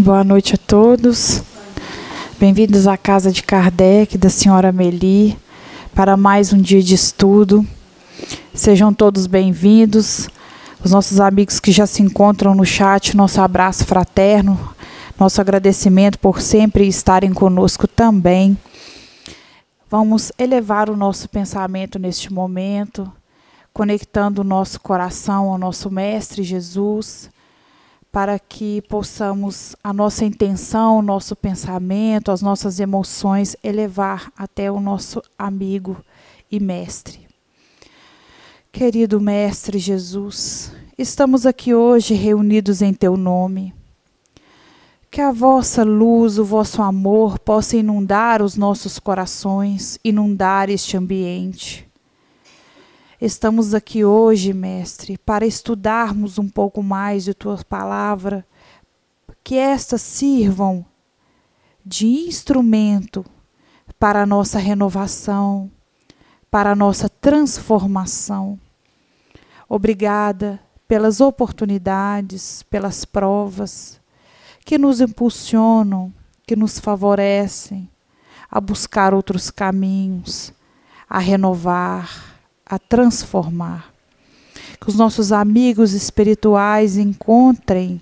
Boa noite a todos. Bem-vindos à casa de Kardec, da senhora Meli, para mais um dia de estudo. Sejam todos bem-vindos. Os nossos amigos que já se encontram no chat, nosso abraço fraterno, nosso agradecimento por sempre estarem conosco também. Vamos elevar o nosso pensamento neste momento, conectando o nosso coração ao nosso Mestre Jesus para que possamos a nossa intenção, o nosso pensamento, as nossas emoções elevar até o nosso amigo e mestre. Querido mestre Jesus, estamos aqui hoje reunidos em teu nome. Que a vossa luz, o vosso amor possa inundar os nossos corações, inundar este ambiente Estamos aqui hoje, Mestre, para estudarmos um pouco mais de Tua palavra, que estas sirvam de instrumento para a nossa renovação, para a nossa transformação. Obrigada pelas oportunidades, pelas provas que nos impulsionam, que nos favorecem a buscar outros caminhos, a renovar, a transformar. Que os nossos amigos espirituais encontrem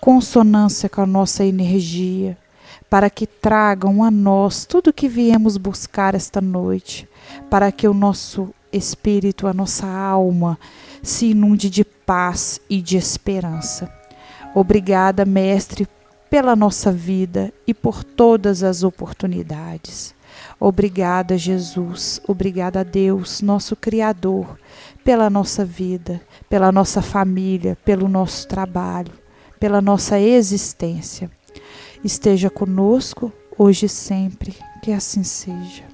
consonância com a nossa energia, para que tragam a nós tudo o que viemos buscar esta noite, para que o nosso espírito, a nossa alma, se inunde de paz e de esperança. Obrigada, Mestre, pela nossa vida e por todas as oportunidades. Obrigada, Jesus. Obrigada, Deus, nosso Criador, pela nossa vida, pela nossa família, pelo nosso trabalho, pela nossa existência. Esteja conosco hoje e sempre, que assim seja.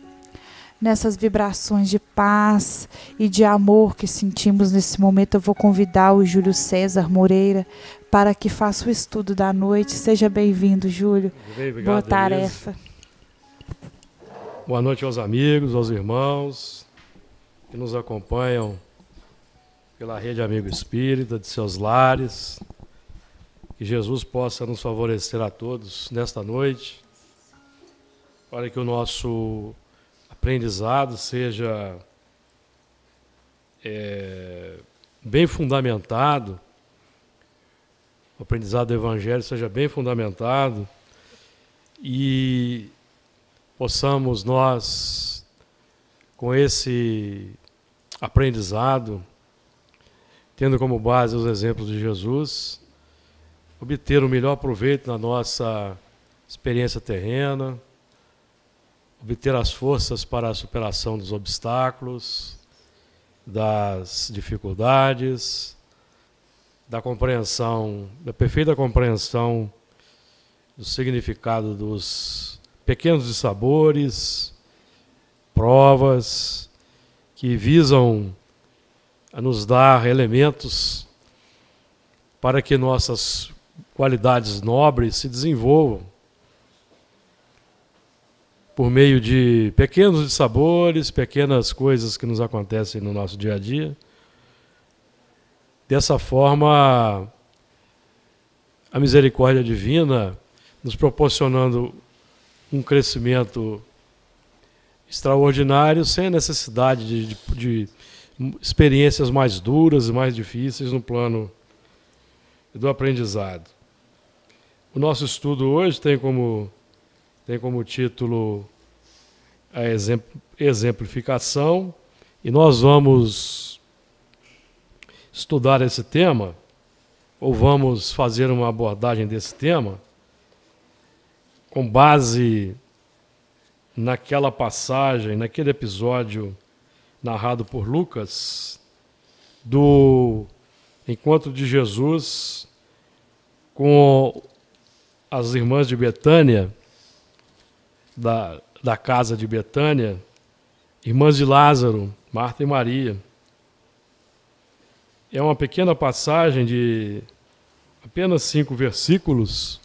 Nessas vibrações de paz e de amor que sentimos nesse momento, eu vou convidar o Júlio César Moreira para que faça o estudo da noite. Seja bem-vindo, Júlio. Obrigado, Boa tarefa. Boa noite aos amigos, aos irmãos que nos acompanham pela Rede Amigo Espírita, de seus lares. Que Jesus possa nos favorecer a todos nesta noite, para que o nosso aprendizado seja é, bem fundamentado, o aprendizado do Evangelho seja bem fundamentado e possamos nós, com esse aprendizado, tendo como base os exemplos de Jesus, obter o melhor proveito na nossa experiência terrena, obter as forças para a superação dos obstáculos, das dificuldades, da compreensão, da perfeita compreensão do significado dos pequenos dissabores, provas que visam a nos dar elementos para que nossas qualidades nobres se desenvolvam por meio de pequenos sabores, pequenas coisas que nos acontecem no nosso dia a dia. Dessa forma, a misericórdia divina nos proporcionando um crescimento extraordinário sem a necessidade de, de, de experiências mais duras e mais difíceis no plano do aprendizado. O nosso estudo hoje tem como, tem como título a exemplificação, e nós vamos estudar esse tema, ou vamos fazer uma abordagem desse tema, com base naquela passagem, naquele episódio narrado por Lucas, do encontro de Jesus com as irmãs de Betânia, da, da casa de Betânia, irmãs de Lázaro, Marta e Maria. É uma pequena passagem de apenas cinco versículos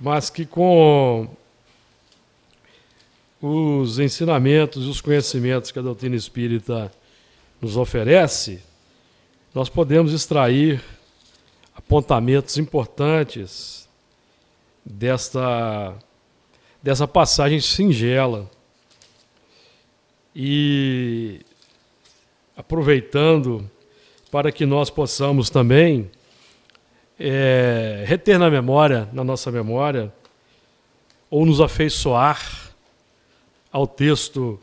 mas que com os ensinamentos e os conhecimentos que a doutrina espírita nos oferece, nós podemos extrair apontamentos importantes desta, dessa passagem singela. E aproveitando para que nós possamos também é, reter na memória, na nossa memória, ou nos afeiçoar ao texto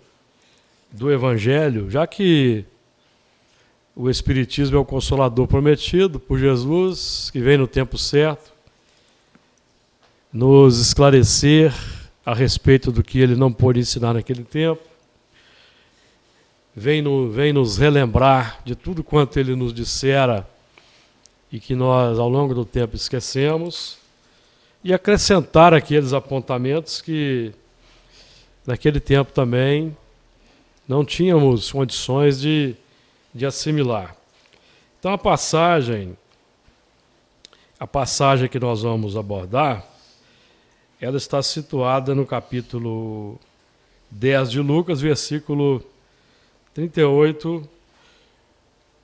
do Evangelho, já que o Espiritismo é o consolador prometido por Jesus, que vem no tempo certo nos esclarecer a respeito do que ele não pôde ensinar naquele tempo, vem, no, vem nos relembrar de tudo quanto ele nos dissera e que nós, ao longo do tempo, esquecemos, e acrescentar aqueles apontamentos que, naquele tempo também, não tínhamos condições de, de assimilar. Então, a passagem, a passagem que nós vamos abordar, ela está situada no capítulo 10 de Lucas, versículo 38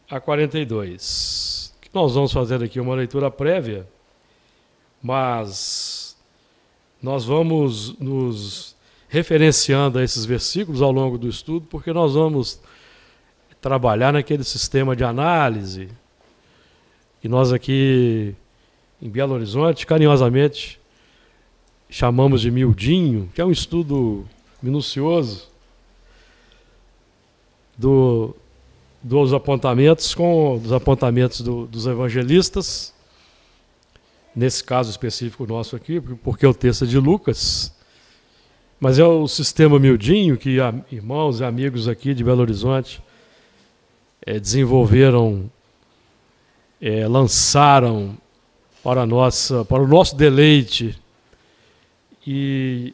a 42. Nós vamos fazer aqui uma leitura prévia, mas nós vamos nos referenciando a esses versículos ao longo do estudo, porque nós vamos trabalhar naquele sistema de análise. que nós aqui em Belo Horizonte, carinhosamente, chamamos de miudinho, que é um estudo minucioso do dos apontamentos com os apontamentos do, dos evangelistas, nesse caso específico nosso aqui, porque é o texto é de Lucas, mas é o sistema miudinho que irmãos e amigos aqui de Belo Horizonte é, desenvolveram, é, lançaram para, nossa, para o nosso deleite e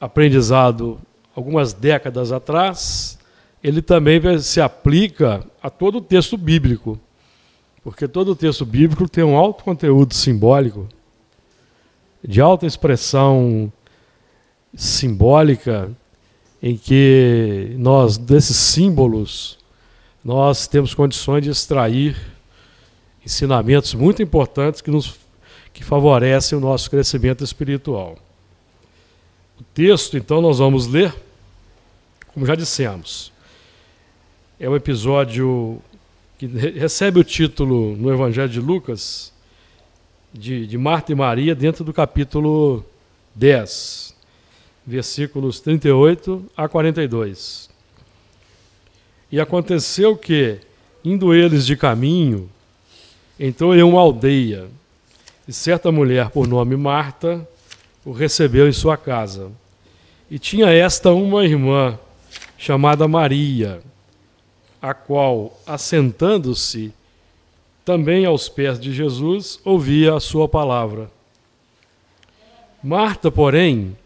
aprendizado algumas décadas atrás ele também se aplica a todo o texto bíblico, porque todo o texto bíblico tem um alto conteúdo simbólico, de alta expressão simbólica, em que nós, desses símbolos, nós temos condições de extrair ensinamentos muito importantes que, nos, que favorecem o nosso crescimento espiritual. O texto, então, nós vamos ler, como já dissemos, é o episódio que recebe o título no Evangelho de Lucas de, de Marta e Maria dentro do capítulo 10, versículos 38 a 42. E aconteceu que, indo eles de caminho, entrou em uma aldeia, e certa mulher por nome Marta o recebeu em sua casa. E tinha esta uma irmã chamada Maria a qual, assentando-se também aos pés de Jesus, ouvia a sua palavra. Marta, porém,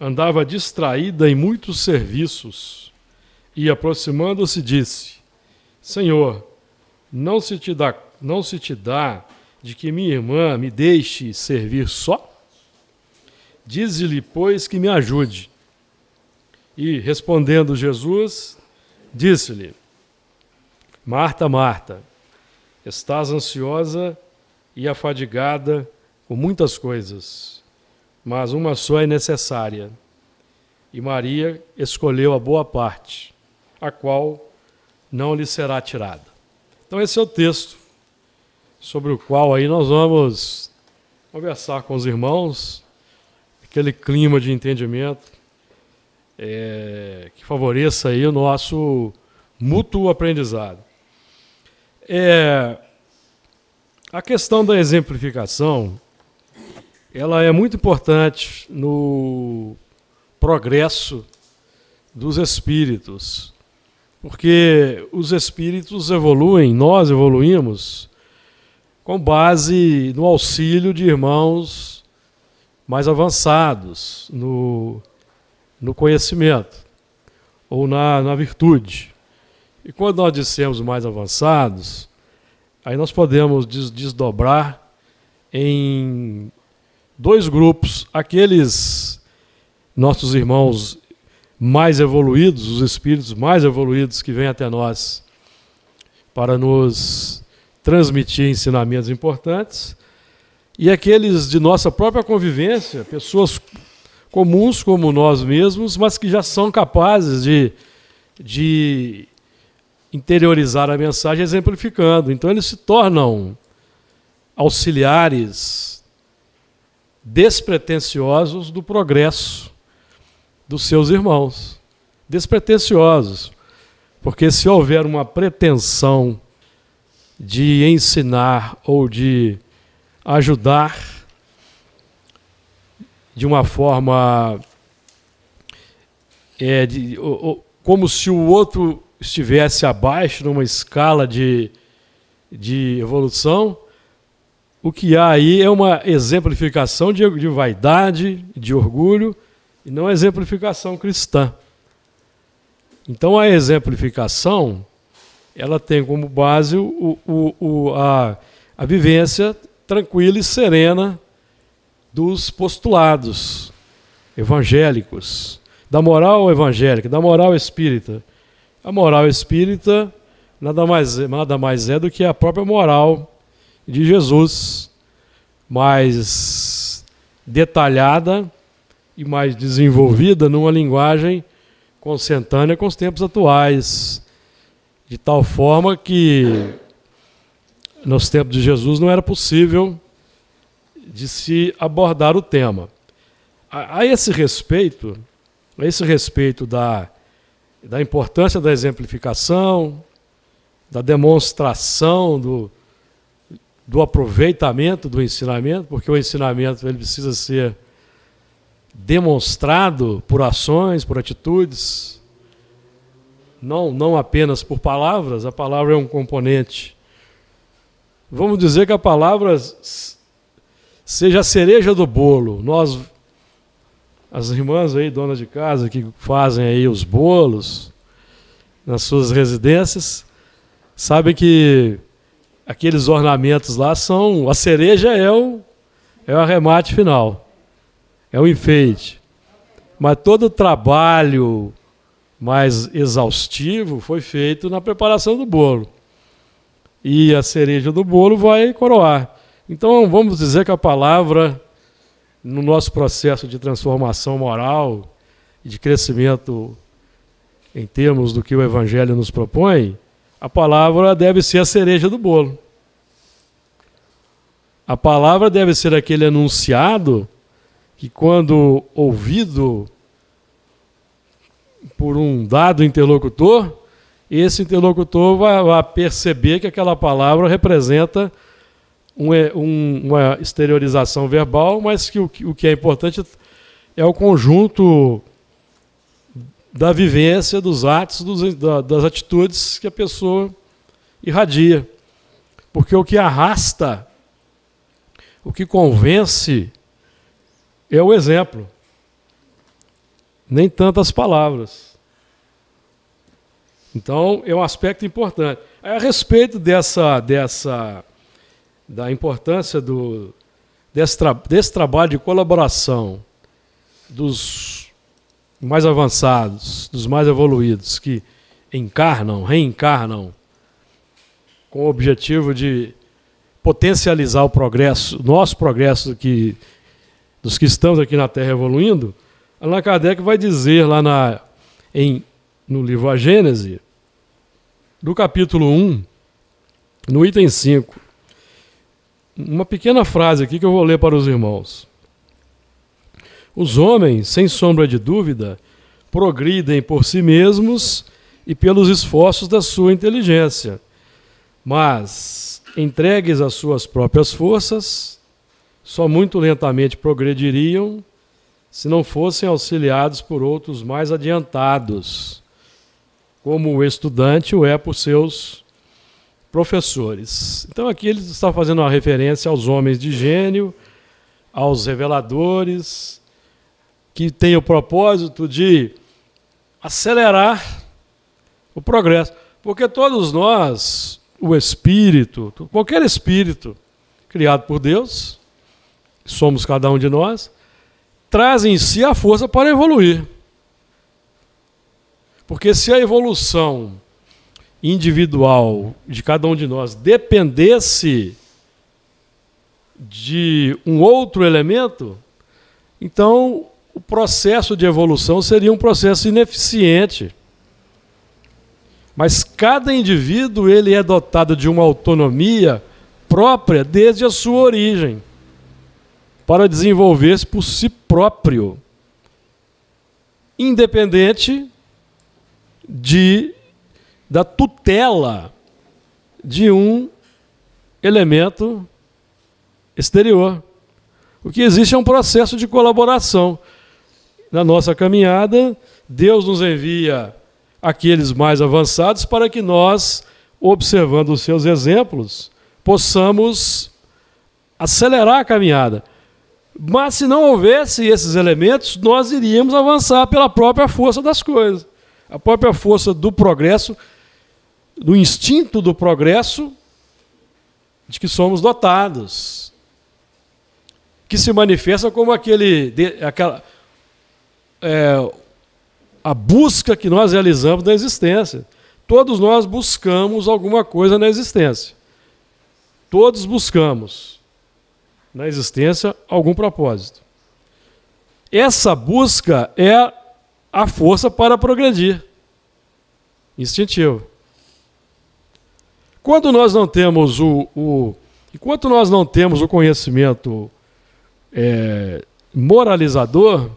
andava distraída em muitos serviços e, aproximando-se, disse: Senhor, não se te dá, não se te dá de que minha irmã me deixe servir só? Dize-lhe, pois, que me ajude. E respondendo Jesus, Disse-lhe: Marta, Marta, estás ansiosa e afadigada com muitas coisas, mas uma só é necessária. E Maria escolheu a boa parte, a qual não lhe será tirada. Então, esse é o texto sobre o qual aí nós vamos conversar com os irmãos, aquele clima de entendimento é, que favoreça aí o nosso mútuo aprendizado. É, a questão da exemplificação, ela é muito importante no progresso dos espíritos, porque os espíritos evoluem, nós evoluímos com base no auxílio de irmãos mais avançados, no no conhecimento ou na, na virtude. E quando nós dissemos mais avançados, aí nós podemos des desdobrar em dois grupos: aqueles nossos irmãos mais evoluídos, os espíritos mais evoluídos que vêm até nós para nos transmitir ensinamentos importantes, e aqueles de nossa própria convivência, pessoas comuns como nós mesmos, mas que já são capazes de, de interiorizar a mensagem exemplificando. Então eles se tornam auxiliares despretensiosos do progresso dos seus irmãos. Despretensiosos. Porque se houver uma pretensão de ensinar ou de ajudar, de uma forma é, de, como se o outro estivesse abaixo numa escala de, de evolução, o que há aí é uma exemplificação de, de vaidade, de orgulho, e não exemplificação cristã. Então a exemplificação ela tem como base o, o, o, a, a vivência tranquila e serena dos postulados evangélicos, da moral evangélica, da moral espírita. A moral espírita nada mais, nada mais é do que a própria moral de Jesus, mais detalhada e mais desenvolvida numa linguagem consentânea com os tempos atuais, de tal forma que nos tempos de Jesus não era possível de se abordar o tema. A, a esse respeito, a esse respeito da, da importância da exemplificação, da demonstração do, do aproveitamento do ensinamento, porque o ensinamento ele precisa ser demonstrado por ações, por atitudes, não, não apenas por palavras, a palavra é um componente. Vamos dizer que a palavra seja a cereja do bolo. Nós, as irmãs aí, donas de casa, que fazem aí os bolos nas suas residências, sabem que aqueles ornamentos lá são. A cereja é o, é o arremate final, é o enfeite. Mas todo o trabalho mais exaustivo foi feito na preparação do bolo. E a cereja do bolo vai coroar. Então, vamos dizer que a palavra, no nosso processo de transformação moral e de crescimento em termos do que o Evangelho nos propõe, a palavra deve ser a cereja do bolo. A palavra deve ser aquele anunciado que, quando ouvido por um dado interlocutor, esse interlocutor vai, vai perceber que aquela palavra representa é, uma exteriorização verbal, mas que o que é importante é o conjunto da vivência, dos atos, dos, da, das atitudes que a pessoa irradia. Porque o que arrasta, o que convence, é o exemplo, nem tantas palavras. Então, é um aspecto importante. A respeito dessa, dessa da importância do, desse, tra desse trabalho de colaboração dos mais avançados, dos mais evoluídos, que encarnam, reencarnam, com o objetivo de potencializar o progresso, nosso progresso que, dos que estamos aqui na Terra evoluindo, Allan Kardec vai dizer lá na, em, no livro A Gênese, do capítulo 1, no item 5, uma pequena frase aqui que eu vou ler para os irmãos. Os homens, sem sombra de dúvida, progridem por si mesmos e pelos esforços da sua inteligência. Mas, entregues às suas próprias forças, só muito lentamente progrediriam se não fossem auxiliados por outros mais adiantados, como o estudante o é por seus professores. Então aqui ele está fazendo uma referência aos homens de gênio, aos reveladores, que têm o propósito de acelerar o progresso. Porque todos nós, o espírito, qualquer espírito criado por Deus, somos cada um de nós, traz em si a força para evoluir. Porque se a evolução individual de cada um de nós dependesse de um outro elemento, então o processo de evolução seria um processo ineficiente. Mas cada indivíduo ele é dotado de uma autonomia própria desde a sua origem, para desenvolver-se por si próprio, independente de da tutela de um elemento exterior. O que existe é um processo de colaboração. Na nossa caminhada, Deus nos envia aqueles mais avançados para que nós, observando os seus exemplos, possamos acelerar a caminhada. Mas se não houvesse esses elementos, nós iríamos avançar pela própria força das coisas. A própria força do progresso do instinto do progresso de que somos dotados, que se manifesta como aquele, aquela, é, a busca que nós realizamos na existência. Todos nós buscamos alguma coisa na existência. Todos buscamos na existência algum propósito. Essa busca é a força para progredir, instintivo. Quando nós não temos o, o enquanto nós não temos o conhecimento é, moralizador,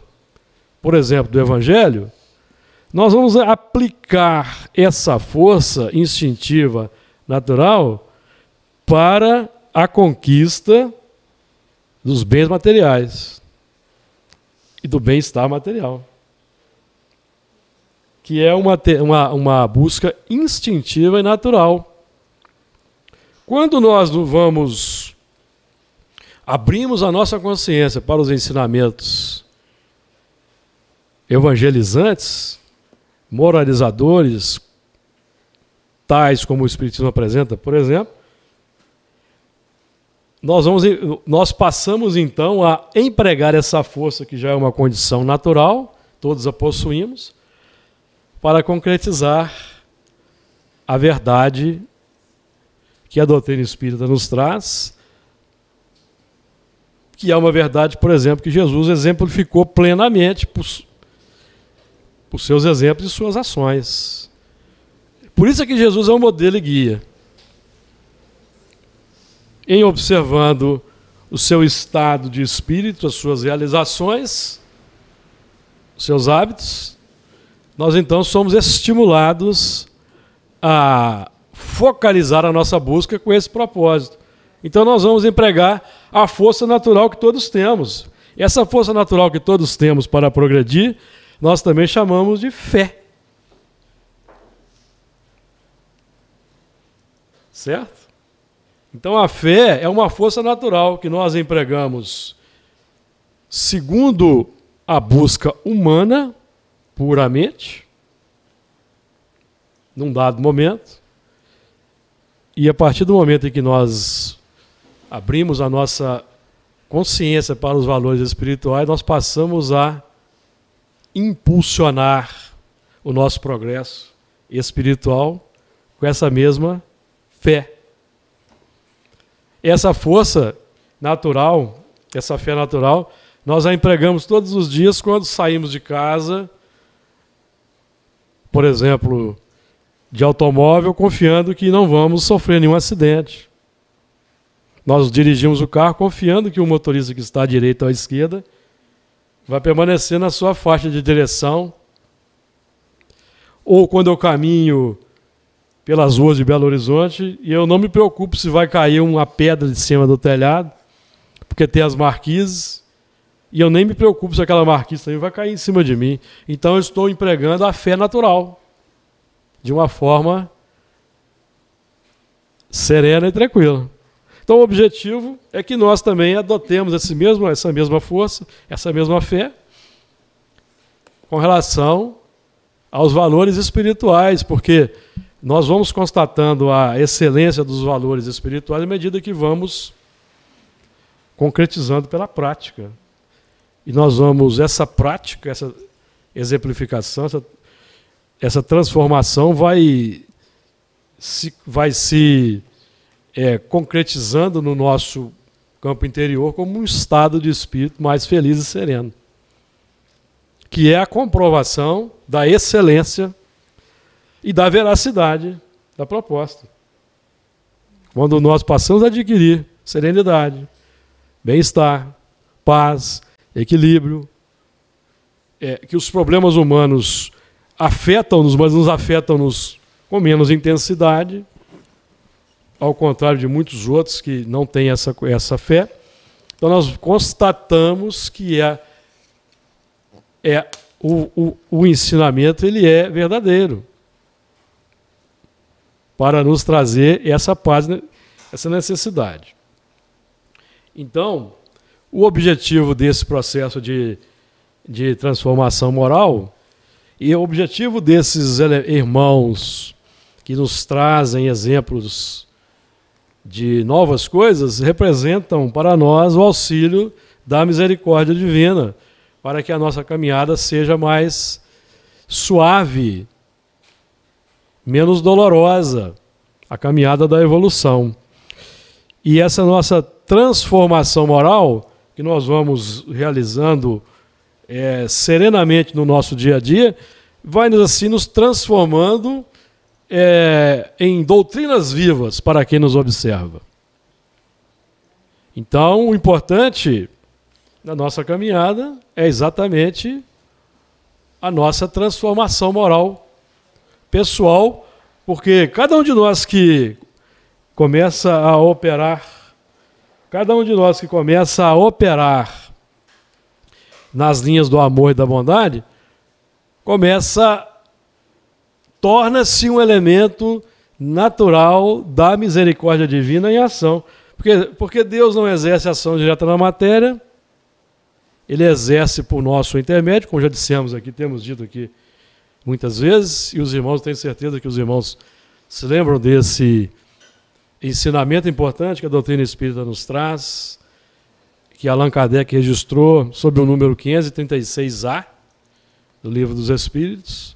por exemplo, do Evangelho, nós vamos aplicar essa força instintiva natural para a conquista dos bens materiais e do bem-estar material, que é uma, uma, uma busca instintiva e natural quando nós vamos abrimos a nossa consciência para os ensinamentos evangelizantes, moralizadores, tais como o Espiritismo apresenta, por exemplo, nós, vamos, nós passamos então a empregar essa força que já é uma condição natural, todos a possuímos, para concretizar a verdade que a doutrina espírita nos traz, que é uma verdade, por exemplo, que Jesus exemplificou plenamente por, por seus exemplos e suas ações. Por isso é que Jesus é um modelo e guia. Em observando o seu estado de espírito, as suas realizações, os seus hábitos, nós então somos estimulados a focalizar a nossa busca com esse propósito. Então nós vamos empregar a força natural que todos temos. E essa força natural que todos temos para progredir, nós também chamamos de fé. Certo? Então a fé é uma força natural que nós empregamos segundo a busca humana, puramente, num dado momento, e a partir do momento em que nós abrimos a nossa consciência para os valores espirituais, nós passamos a impulsionar o nosso progresso espiritual com essa mesma fé. Essa força natural, essa fé natural, nós a empregamos todos os dias quando saímos de casa. Por exemplo, de automóvel, confiando que não vamos sofrer nenhum acidente. Nós dirigimos o carro confiando que o motorista que está à direita ou à esquerda vai permanecer na sua faixa de direção. Ou quando eu caminho pelas ruas de Belo Horizonte e eu não me preocupo se vai cair uma pedra de cima do telhado, porque tem as marquises, e eu nem me preocupo se aquela marquise também vai cair em cima de mim. Então eu estou empregando a fé natural de uma forma serena e tranquila. Então, o objetivo é que nós também adotemos esse mesmo, essa mesma força, essa mesma fé, com relação aos valores espirituais, porque nós vamos constatando a excelência dos valores espirituais à medida que vamos concretizando pela prática. E nós vamos, essa prática, essa exemplificação, essa essa transformação vai se, vai se é, concretizando no nosso campo interior como um estado de espírito mais feliz e sereno, que é a comprovação da excelência e da veracidade da proposta. Quando nós passamos a adquirir serenidade, bem-estar, paz, equilíbrio, é, que os problemas humanos afetam-nos, mas nos afetam-nos com menos intensidade, ao contrário de muitos outros que não têm essa, essa fé. Então, nós constatamos que é, é o, o, o ensinamento ele é verdadeiro para nos trazer essa paz, né, essa necessidade. Então, o objetivo desse processo de, de transformação moral e o objetivo desses irmãos que nos trazem exemplos de novas coisas representam para nós o auxílio da misericórdia divina, para que a nossa caminhada seja mais suave, menos dolorosa, a caminhada da evolução. E essa nossa transformação moral que nós vamos realizando é, serenamente no nosso dia a dia, vai assim nos transformando é, em doutrinas vivas para quem nos observa. Então, o importante na nossa caminhada é exatamente a nossa transformação moral pessoal, porque cada um de nós que começa a operar, cada um de nós que começa a operar nas linhas do amor e da bondade, começa torna-se um elemento natural da misericórdia divina em ação. Porque, porque Deus não exerce ação direta na matéria, ele exerce por nosso intermédio, como já dissemos aqui, temos dito aqui muitas vezes, e os irmãos, tenho certeza que os irmãos se lembram desse ensinamento importante que a doutrina espírita nos traz, que Allan Kardec registrou sob o número 536A do Livro dos Espíritos,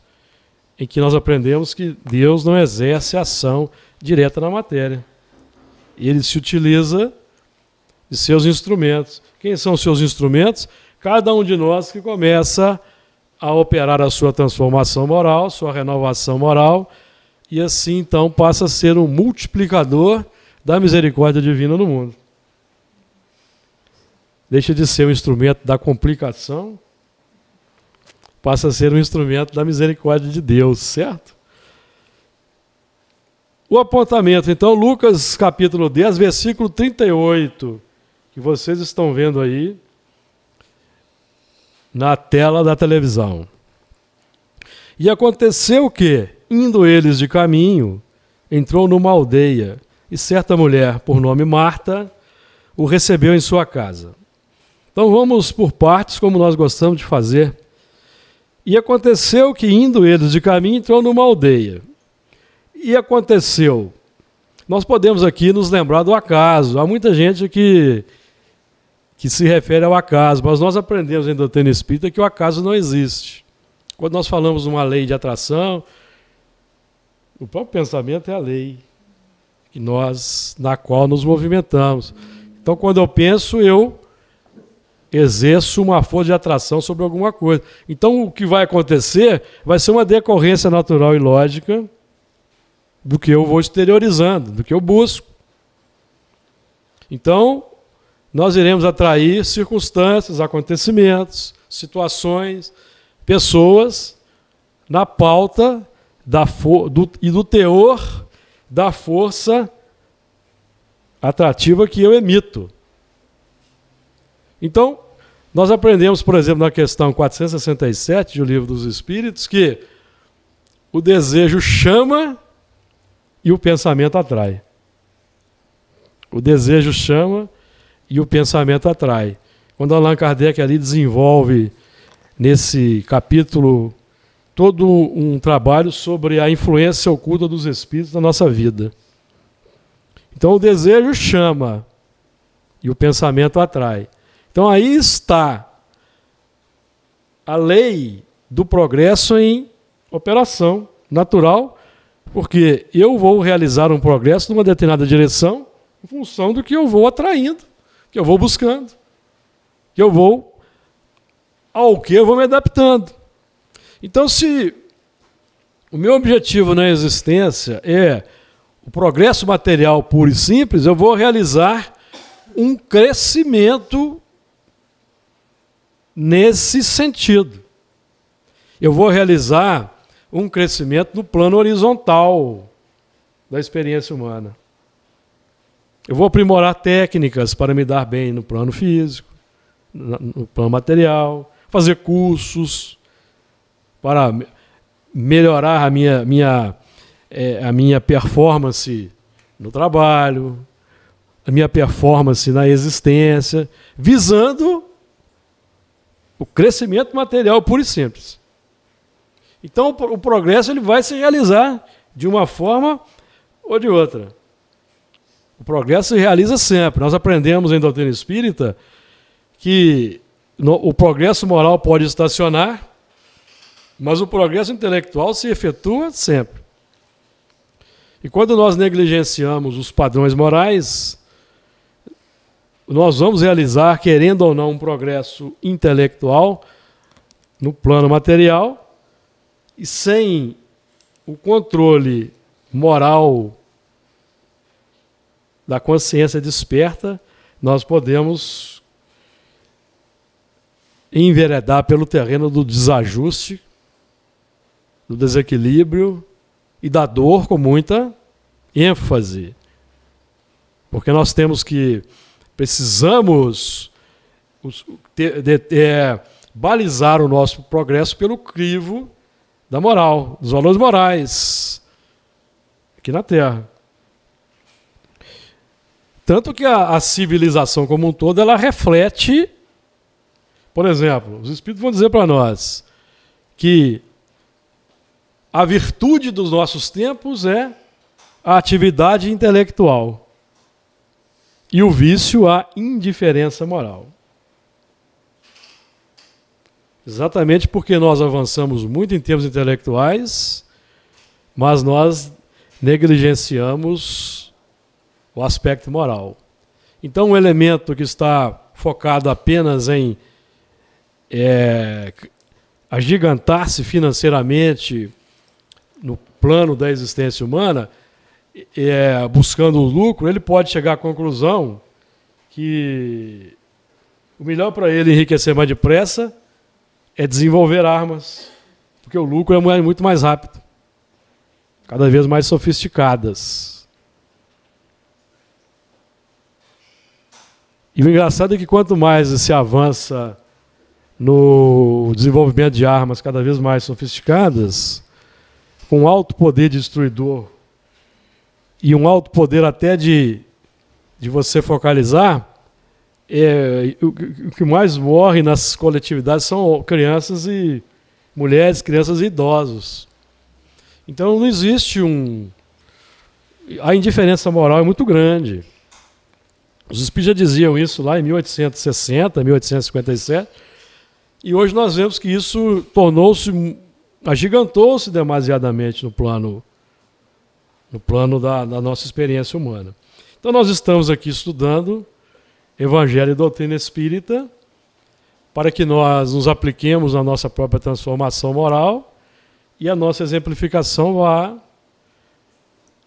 em que nós aprendemos que Deus não exerce ação direta na matéria. Ele se utiliza de seus instrumentos. Quem são os seus instrumentos? Cada um de nós que começa a operar a sua transformação moral, sua renovação moral, e assim então passa a ser um multiplicador da misericórdia divina no mundo deixa de ser um instrumento da complicação, passa a ser um instrumento da misericórdia de Deus, certo? O apontamento, então, Lucas capítulo 10, versículo 38, que vocês estão vendo aí na tela da televisão. E aconteceu que, indo eles de caminho, entrou numa aldeia, e certa mulher, por nome Marta, o recebeu em sua casa. Então vamos por partes, como nós gostamos de fazer. E aconteceu que, indo eles de caminho, entrou numa aldeia. E aconteceu. Nós podemos aqui nos lembrar do acaso. Há muita gente que, que se refere ao acaso, mas nós aprendemos em doutrina espírita que o acaso não existe. Quando nós falamos uma lei de atração, o próprio pensamento é a lei que nós na qual nos movimentamos. Então, quando eu penso, eu exerço uma força de atração sobre alguma coisa. Então, o que vai acontecer vai ser uma decorrência natural e lógica do que eu vou exteriorizando, do que eu busco. Então, nós iremos atrair circunstâncias, acontecimentos, situações, pessoas na pauta da do, e do teor da força atrativa que eu emito. Então, nós aprendemos, por exemplo, na questão 467 do Livro dos Espíritos, que o desejo chama e o pensamento atrai. O desejo chama e o pensamento atrai. Quando Allan Kardec ali desenvolve nesse capítulo todo um trabalho sobre a influência oculta dos espíritos na nossa vida. Então o desejo chama e o pensamento atrai. Então aí está a lei do progresso em operação natural, porque eu vou realizar um progresso numa determinada direção em função do que eu vou atraindo, que eu vou buscando, que eu vou ao que eu vou me adaptando. Então, se o meu objetivo na existência é o progresso material puro e simples, eu vou realizar um crescimento nesse sentido. Eu vou realizar um crescimento no plano horizontal da experiência humana. Eu vou aprimorar técnicas para me dar bem no plano físico, no plano material, fazer cursos para melhorar a minha, minha, é, a minha performance no trabalho, a minha performance na existência, visando o crescimento material puro e simples. Então o progresso ele vai se realizar de uma forma ou de outra. O progresso se realiza sempre. Nós aprendemos em doutrina espírita que no, o progresso moral pode estacionar, mas o progresso intelectual se efetua sempre. E quando nós negligenciamos os padrões morais, nós vamos realizar, querendo ou não, um progresso intelectual no plano material e sem o controle moral da consciência desperta, nós podemos enveredar pelo terreno do desajuste, do desequilíbrio e da dor com muita ênfase. Porque nós temos que Precisamos ter, de, de, é, balizar o nosso progresso pelo crivo da moral, dos valores morais aqui na Terra. Tanto que a, a, civilização como um todo ela reflete, por exemplo, os espíritos vão dizer para nós que a virtude dos nossos tempos é a atividade intelectual. E o vício, a indiferença moral. Exatamente porque nós avançamos muito em termos intelectuais, mas nós negligenciamos o aspecto moral. Então, um elemento que está focado apenas em é, agigantar-se financeiramente no plano da existência humana, é, buscando lucro, ele pode chegar à conclusão que o melhor para ele enriquecer mais depressa é desenvolver armas, porque o lucro é, é muito mais rápido, cada vez mais sofisticadas. E o engraçado é que quanto mais se avança no desenvolvimento de armas cada vez mais sofisticadas, com alto poder destruidor e um alto poder até de, de você focalizar, é, o, o que mais morre nas coletividades são crianças e mulheres, crianças e idosos. Então não existe um. A indiferença moral é muito grande. Os espíritos já diziam isso lá em 1860, 1857, e hoje nós vemos que isso tornou-se, agigantou-se demasiadamente no plano no plano da, da nossa experiência humana. Então, nós estamos aqui estudando Evangelho e Doutrina Espírita para que nós nos apliquemos na nossa própria transformação moral e a nossa exemplificação vá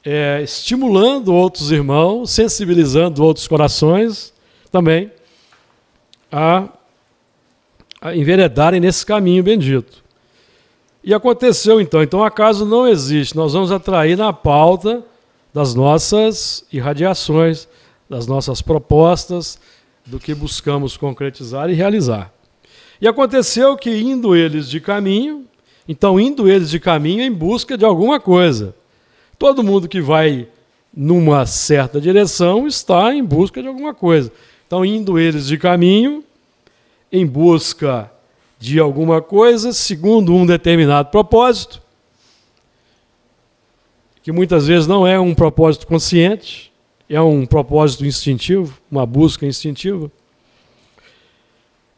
é, estimulando outros irmãos, sensibilizando outros corações também a, a enveredarem nesse caminho bendito. E aconteceu então. Então, acaso não existe. Nós vamos atrair na pauta das nossas irradiações, das nossas propostas, do que buscamos concretizar e realizar. E aconteceu que, indo eles de caminho, então, indo eles de caminho em busca de alguma coisa. Todo mundo que vai numa certa direção está em busca de alguma coisa. Então, indo eles de caminho, em busca de alguma coisa segundo um determinado propósito, que muitas vezes não é um propósito consciente, é um propósito instintivo, uma busca instintiva.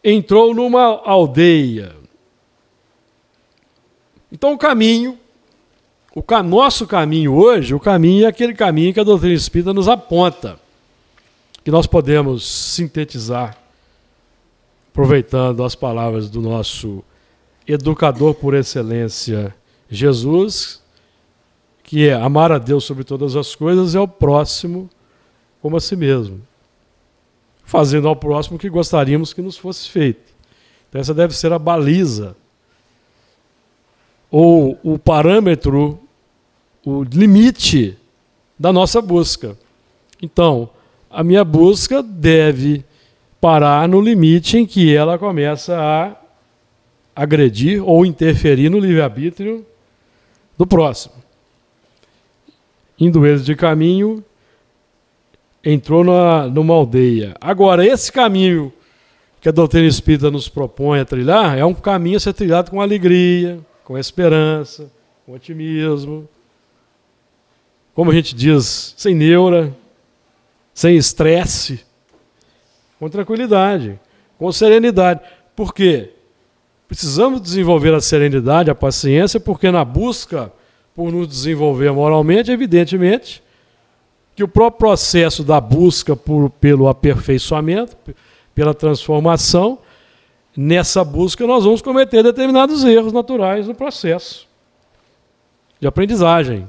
Entrou numa aldeia. Então o caminho, o nosso caminho hoje, o caminho é aquele caminho que a doutrina espírita nos aponta, que nós podemos sintetizar aproveitando as palavras do nosso educador por excelência, Jesus, que é amar a Deus sobre todas as coisas é o próximo como a si mesmo, fazendo ao próximo o que gostaríamos que nos fosse feito. Então, essa deve ser a baliza ou o parâmetro, o limite da nossa busca. Então, a minha busca deve parar no limite em que ela começa a agredir ou interferir no livre-arbítrio do próximo. Indo eles de caminho, entrou na, numa aldeia. Agora, esse caminho que a doutrina espírita nos propõe a trilhar é um caminho a ser trilhado com alegria, com esperança, com otimismo. Como a gente diz, sem neura, sem estresse com tranquilidade, com serenidade. Por quê? Precisamos desenvolver a serenidade, a paciência, porque na busca por nos desenvolver moralmente, evidentemente, que o próprio processo da busca por, pelo aperfeiçoamento, pela transformação, nessa busca nós vamos cometer determinados erros naturais no processo de aprendizagem.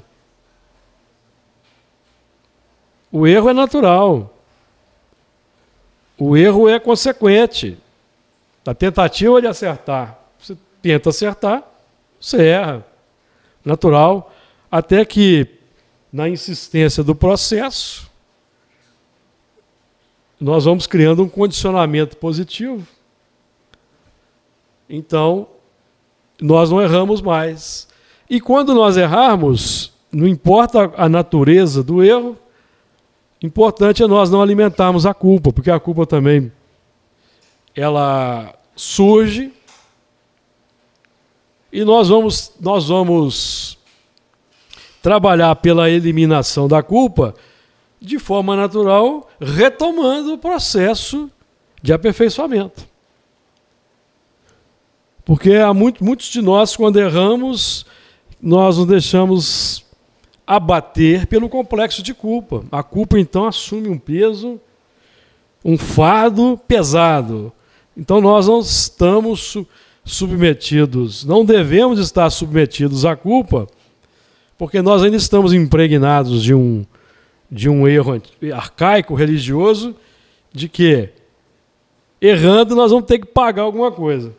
O erro é natural. O erro é consequente da tentativa de acertar. Você tenta acertar, você erra. Natural. Até que, na insistência do processo, nós vamos criando um condicionamento positivo. Então, nós não erramos mais. E quando nós errarmos, não importa a natureza do erro, Importante é nós não alimentarmos a culpa, porque a culpa também ela surge e nós vamos nós vamos trabalhar pela eliminação da culpa de forma natural, retomando o processo de aperfeiçoamento. Porque há muito, muitos de nós, quando erramos, nós nos deixamos abater pelo complexo de culpa. A culpa então assume um peso, um fardo pesado. Então nós não estamos submetidos, não devemos estar submetidos à culpa, porque nós ainda estamos impregnados de um de um erro arcaico religioso de que errando nós vamos ter que pagar alguma coisa.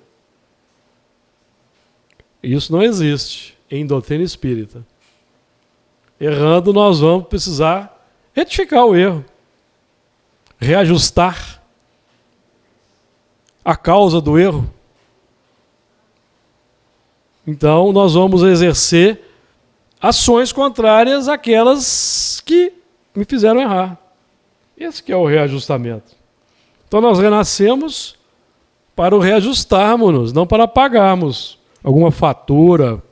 Isso não existe em doutrina espírita. Errando, nós vamos precisar retificar o erro, reajustar a causa do erro. Então, nós vamos exercer ações contrárias àquelas que me fizeram errar. Esse que é o reajustamento. Então, nós renascemos para o reajustarmos, não para pagarmos alguma fatura,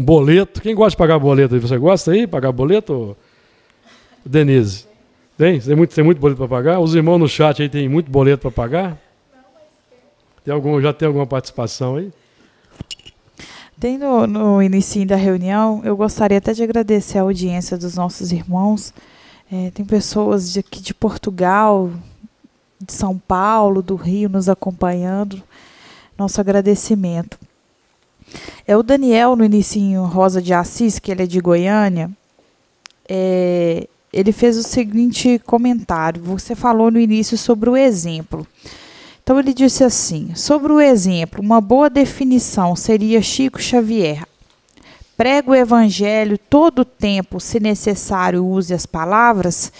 um boleto. Quem gosta de pagar boleto? Você gosta aí? Pagar boleto, Denise? Tem? Tem muito, tem muito boleto para pagar? Os irmãos no chat aí tem muito boleto para pagar? Tem algum, já tem alguma participação aí? Tem no, no início da reunião, eu gostaria até de agradecer a audiência dos nossos irmãos. É, tem pessoas de aqui de Portugal, de São Paulo, do Rio, nos acompanhando. Nosso agradecimento. É o Daniel no início Rosa de Assis, que ele é de Goiânia. É, ele fez o seguinte comentário. Você falou no início sobre o exemplo. Então ele disse assim: sobre o exemplo, uma boa definição seria Chico Xavier. Prega o evangelho todo o tempo, se necessário, use as palavras.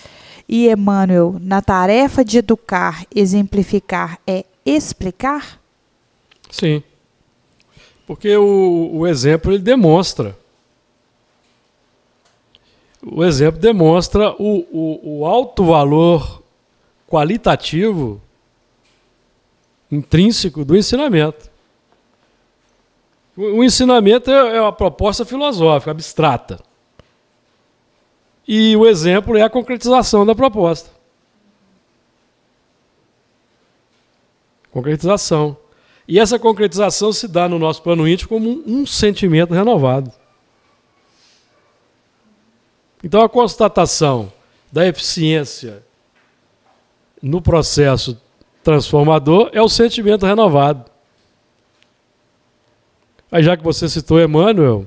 E Emmanuel, na tarefa de educar, exemplificar é explicar? Sim. Porque o, o exemplo ele demonstra. O exemplo demonstra o, o, o alto valor qualitativo intrínseco do ensinamento. O ensinamento é, é uma proposta filosófica, abstrata. E o exemplo é a concretização da proposta. Concretização. E essa concretização se dá no nosso plano íntimo como um, sentimento renovado. Então, a constatação da eficiência no processo transformador é o sentimento renovado. Aí, já que você citou Emmanuel,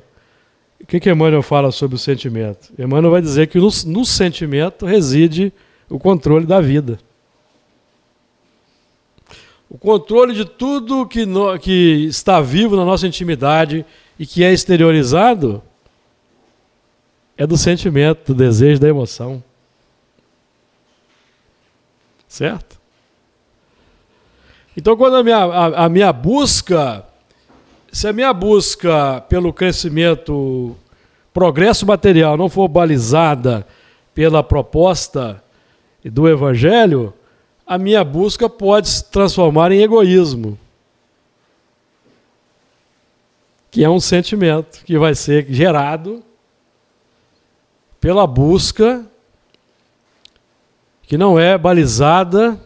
o que, que Emmanuel fala sobre o sentimento? Emmanuel vai dizer que no, no sentimento reside o controle da vida o controle de tudo que, no, que está vivo na nossa intimidade e que é exteriorizado é do sentimento, do desejo, da emoção. Certo? Então, quando a minha, a, a minha busca, se a minha busca pelo crescimento, progresso material não for balizada pela proposta do Evangelho, a minha busca pode se transformar em egoísmo, que é um sentimento que vai ser gerado pela busca que não é balizada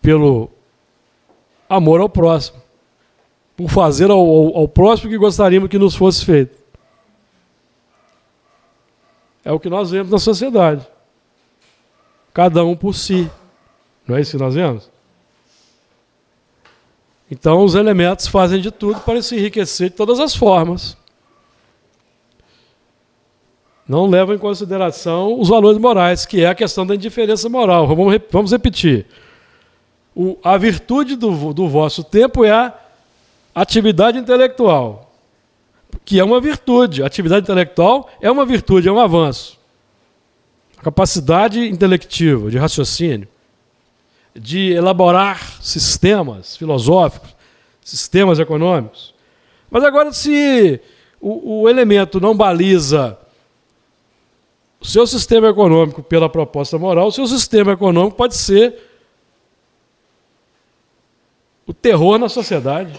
pelo amor ao próximo, por fazer ao, ao, ao próximo que gostaríamos que nos fosse feito. É o que nós vemos na sociedade cada um por si. Não é isso que nós vemos? Então, os elementos fazem de tudo para se enriquecer de todas as formas. Não levam em consideração os valores morais, que é a questão da indiferença moral. Vamos, repetir. O, a virtude do, do vosso tempo é a atividade intelectual, que é uma virtude. A atividade intelectual é uma virtude, é um avanço capacidade intelectiva, de raciocínio, de elaborar sistemas filosóficos, sistemas econômicos. Mas agora, se o, o elemento não baliza o seu sistema econômico pela proposta moral, o seu sistema econômico pode ser o terror na sociedade.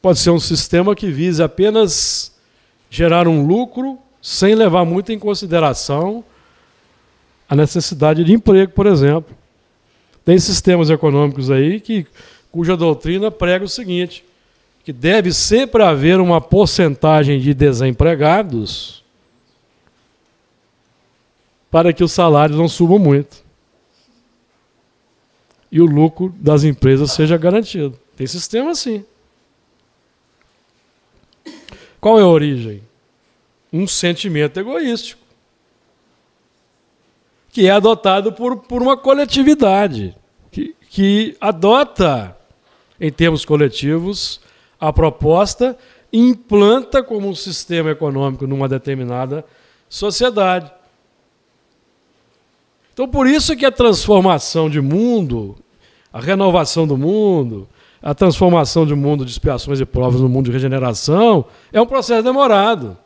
Pode ser um sistema que vise apenas gerar um lucro sem levar muito em consideração a necessidade de emprego, por exemplo. Tem sistemas econômicos aí que, cuja doutrina prega o seguinte: que deve sempre haver uma porcentagem de desempregados para que os salários não subam muito e o lucro das empresas seja garantido. Tem sistema assim. Qual é a origem? Um sentimento egoístico, que é adotado por, por uma coletividade, que, que adota, em termos coletivos, a proposta e implanta como um sistema econômico numa determinada sociedade. Então, por isso que a transformação de mundo, a renovação do mundo, a transformação de um mundo de expiações e provas no mundo de regeneração é um processo demorado,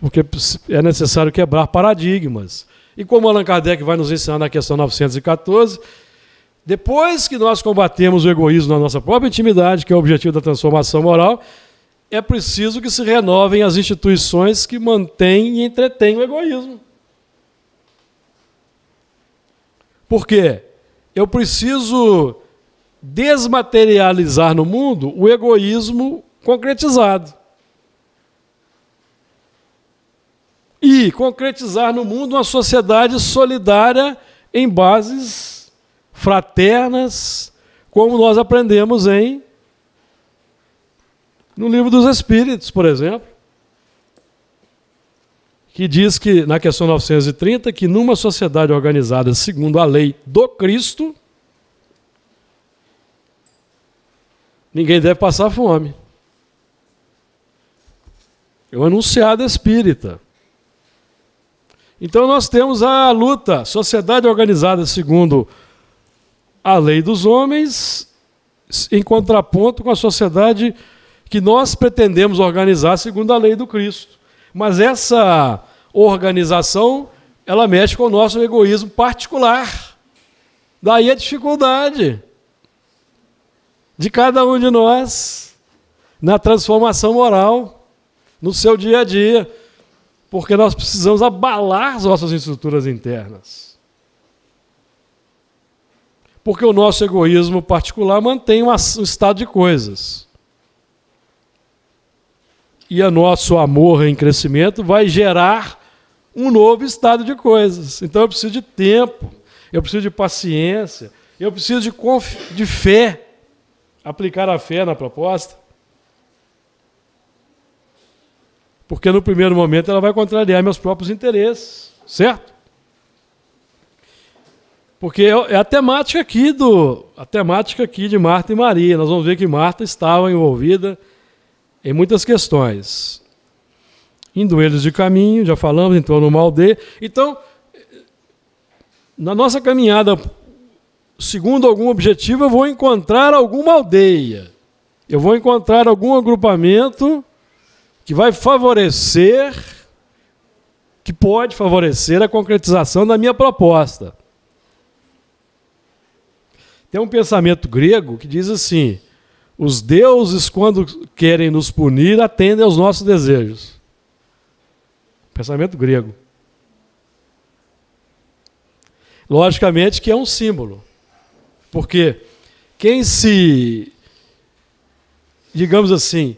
porque é necessário quebrar paradigmas. E como Allan Kardec vai nos ensinar na questão 914, depois que nós combatemos o egoísmo na nossa própria intimidade, que é o objetivo da transformação moral, é preciso que se renovem as instituições que mantêm e entretêm o egoísmo. Por quê? Eu preciso desmaterializar no mundo o egoísmo concretizado. E concretizar no mundo uma sociedade solidária em bases fraternas, como nós aprendemos em no livro dos Espíritos, por exemplo, que diz que na questão 930 que numa sociedade organizada segundo a lei do Cristo, Ninguém deve passar fome. É um anunciado espírita. Então nós temos a luta, sociedade organizada segundo a lei dos homens, em contraponto com a sociedade que nós pretendemos organizar segundo a lei do Cristo. Mas essa organização, ela mexe com o nosso egoísmo particular. Daí a dificuldade de cada um de nós na transformação moral, no seu dia a dia, porque nós precisamos abalar as nossas estruturas internas. Porque o nosso egoísmo particular mantém um estado de coisas. E o nosso amor em crescimento vai gerar um novo estado de coisas. Então eu preciso de tempo, eu preciso de paciência, eu preciso de, de fé aplicar a fé na proposta. Porque no primeiro momento ela vai contrariar meus próprios interesses, certo? Porque é a temática aqui do a temática aqui de Marta e Maria. Nós vamos ver que Marta estava envolvida em muitas questões. indo eles de caminho, já falamos, entrou mal de Então, na nossa caminhada segundo algum objetivo, eu vou encontrar alguma aldeia, eu vou encontrar algum agrupamento que vai favorecer, que pode favorecer a concretização da minha proposta. Tem um pensamento grego que diz assim: os deuses, quando querem nos punir, atendem aos nossos desejos. Pensamento grego. Logicamente que é um símbolo. Porque quem se. Digamos assim.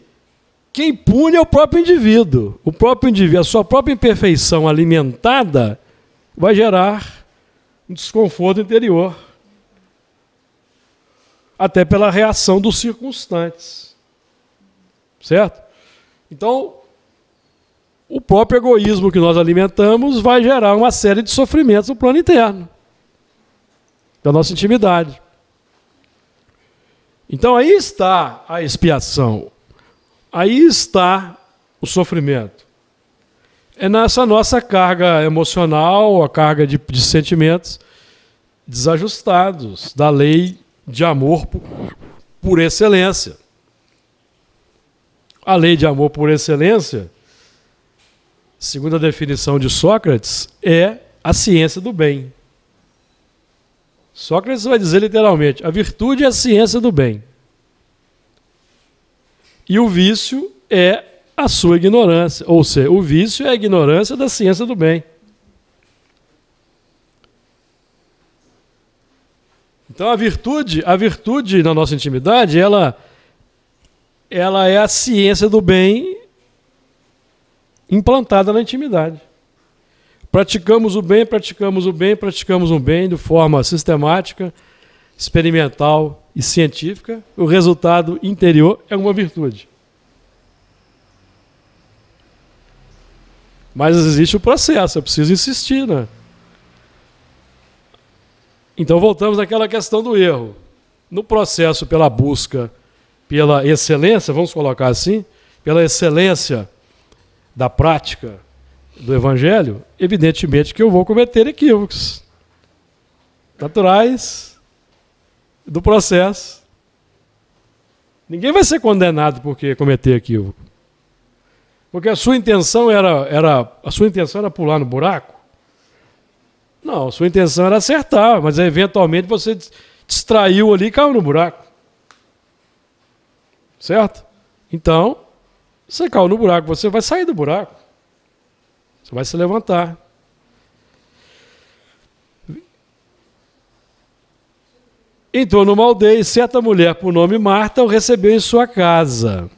Quem pune é o próprio indivíduo. O próprio indivíduo, a sua própria imperfeição alimentada, vai gerar um desconforto interior. Até pela reação dos circunstantes. Certo? Então, o próprio egoísmo que nós alimentamos vai gerar uma série de sofrimentos no plano interno da nossa intimidade. Então aí está a expiação, aí está o sofrimento. É nessa nossa carga emocional, a carga de, de sentimentos desajustados da lei de amor por, por excelência. A lei de amor por excelência, segundo a definição de Sócrates, é a ciência do bem. Sócrates vai dizer literalmente: a virtude é a ciência do bem. E o vício é a sua ignorância. Ou seja, o vício é a ignorância da ciência do bem. Então a virtude, a virtude na nossa intimidade, ela ela é a ciência do bem implantada na intimidade. Praticamos o bem, praticamos o bem, praticamos o bem de forma sistemática, experimental e científica. O resultado interior é uma virtude. Mas existe o processo, eu preciso insistir, né? Então voltamos àquela questão do erro. No processo pela busca pela excelência, vamos colocar assim, pela excelência da prática do Evangelho, evidentemente que eu vou cometer equívocos naturais do processo. Ninguém vai ser condenado porque cometer equívoco. Porque a sua intenção era, era a sua intenção era pular no buraco? Não, a sua intenção era acertar, mas eventualmente você distraiu ali e caiu no buraco. Certo? Então, você caiu no buraco, você vai sair do buraco. Você vai se levantar. Entrou numa aldeia e certa mulher, por nome Marta, o recebeu em sua casa.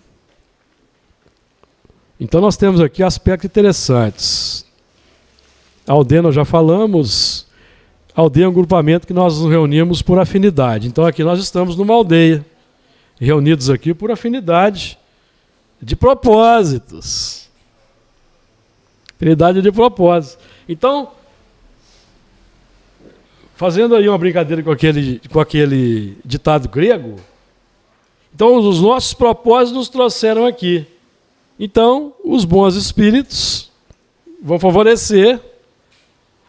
Então nós temos aqui aspectos interessantes. A aldeia nós já falamos. A aldeia é um grupamento que nós nos reunimos por afinidade. Então aqui nós estamos numa aldeia, reunidos aqui por afinidade de propósitos. Trindade de propósito. Então, fazendo aí uma brincadeira com aquele, com aquele ditado grego, então os nossos propósitos nos trouxeram aqui. Então, os bons espíritos vão favorecer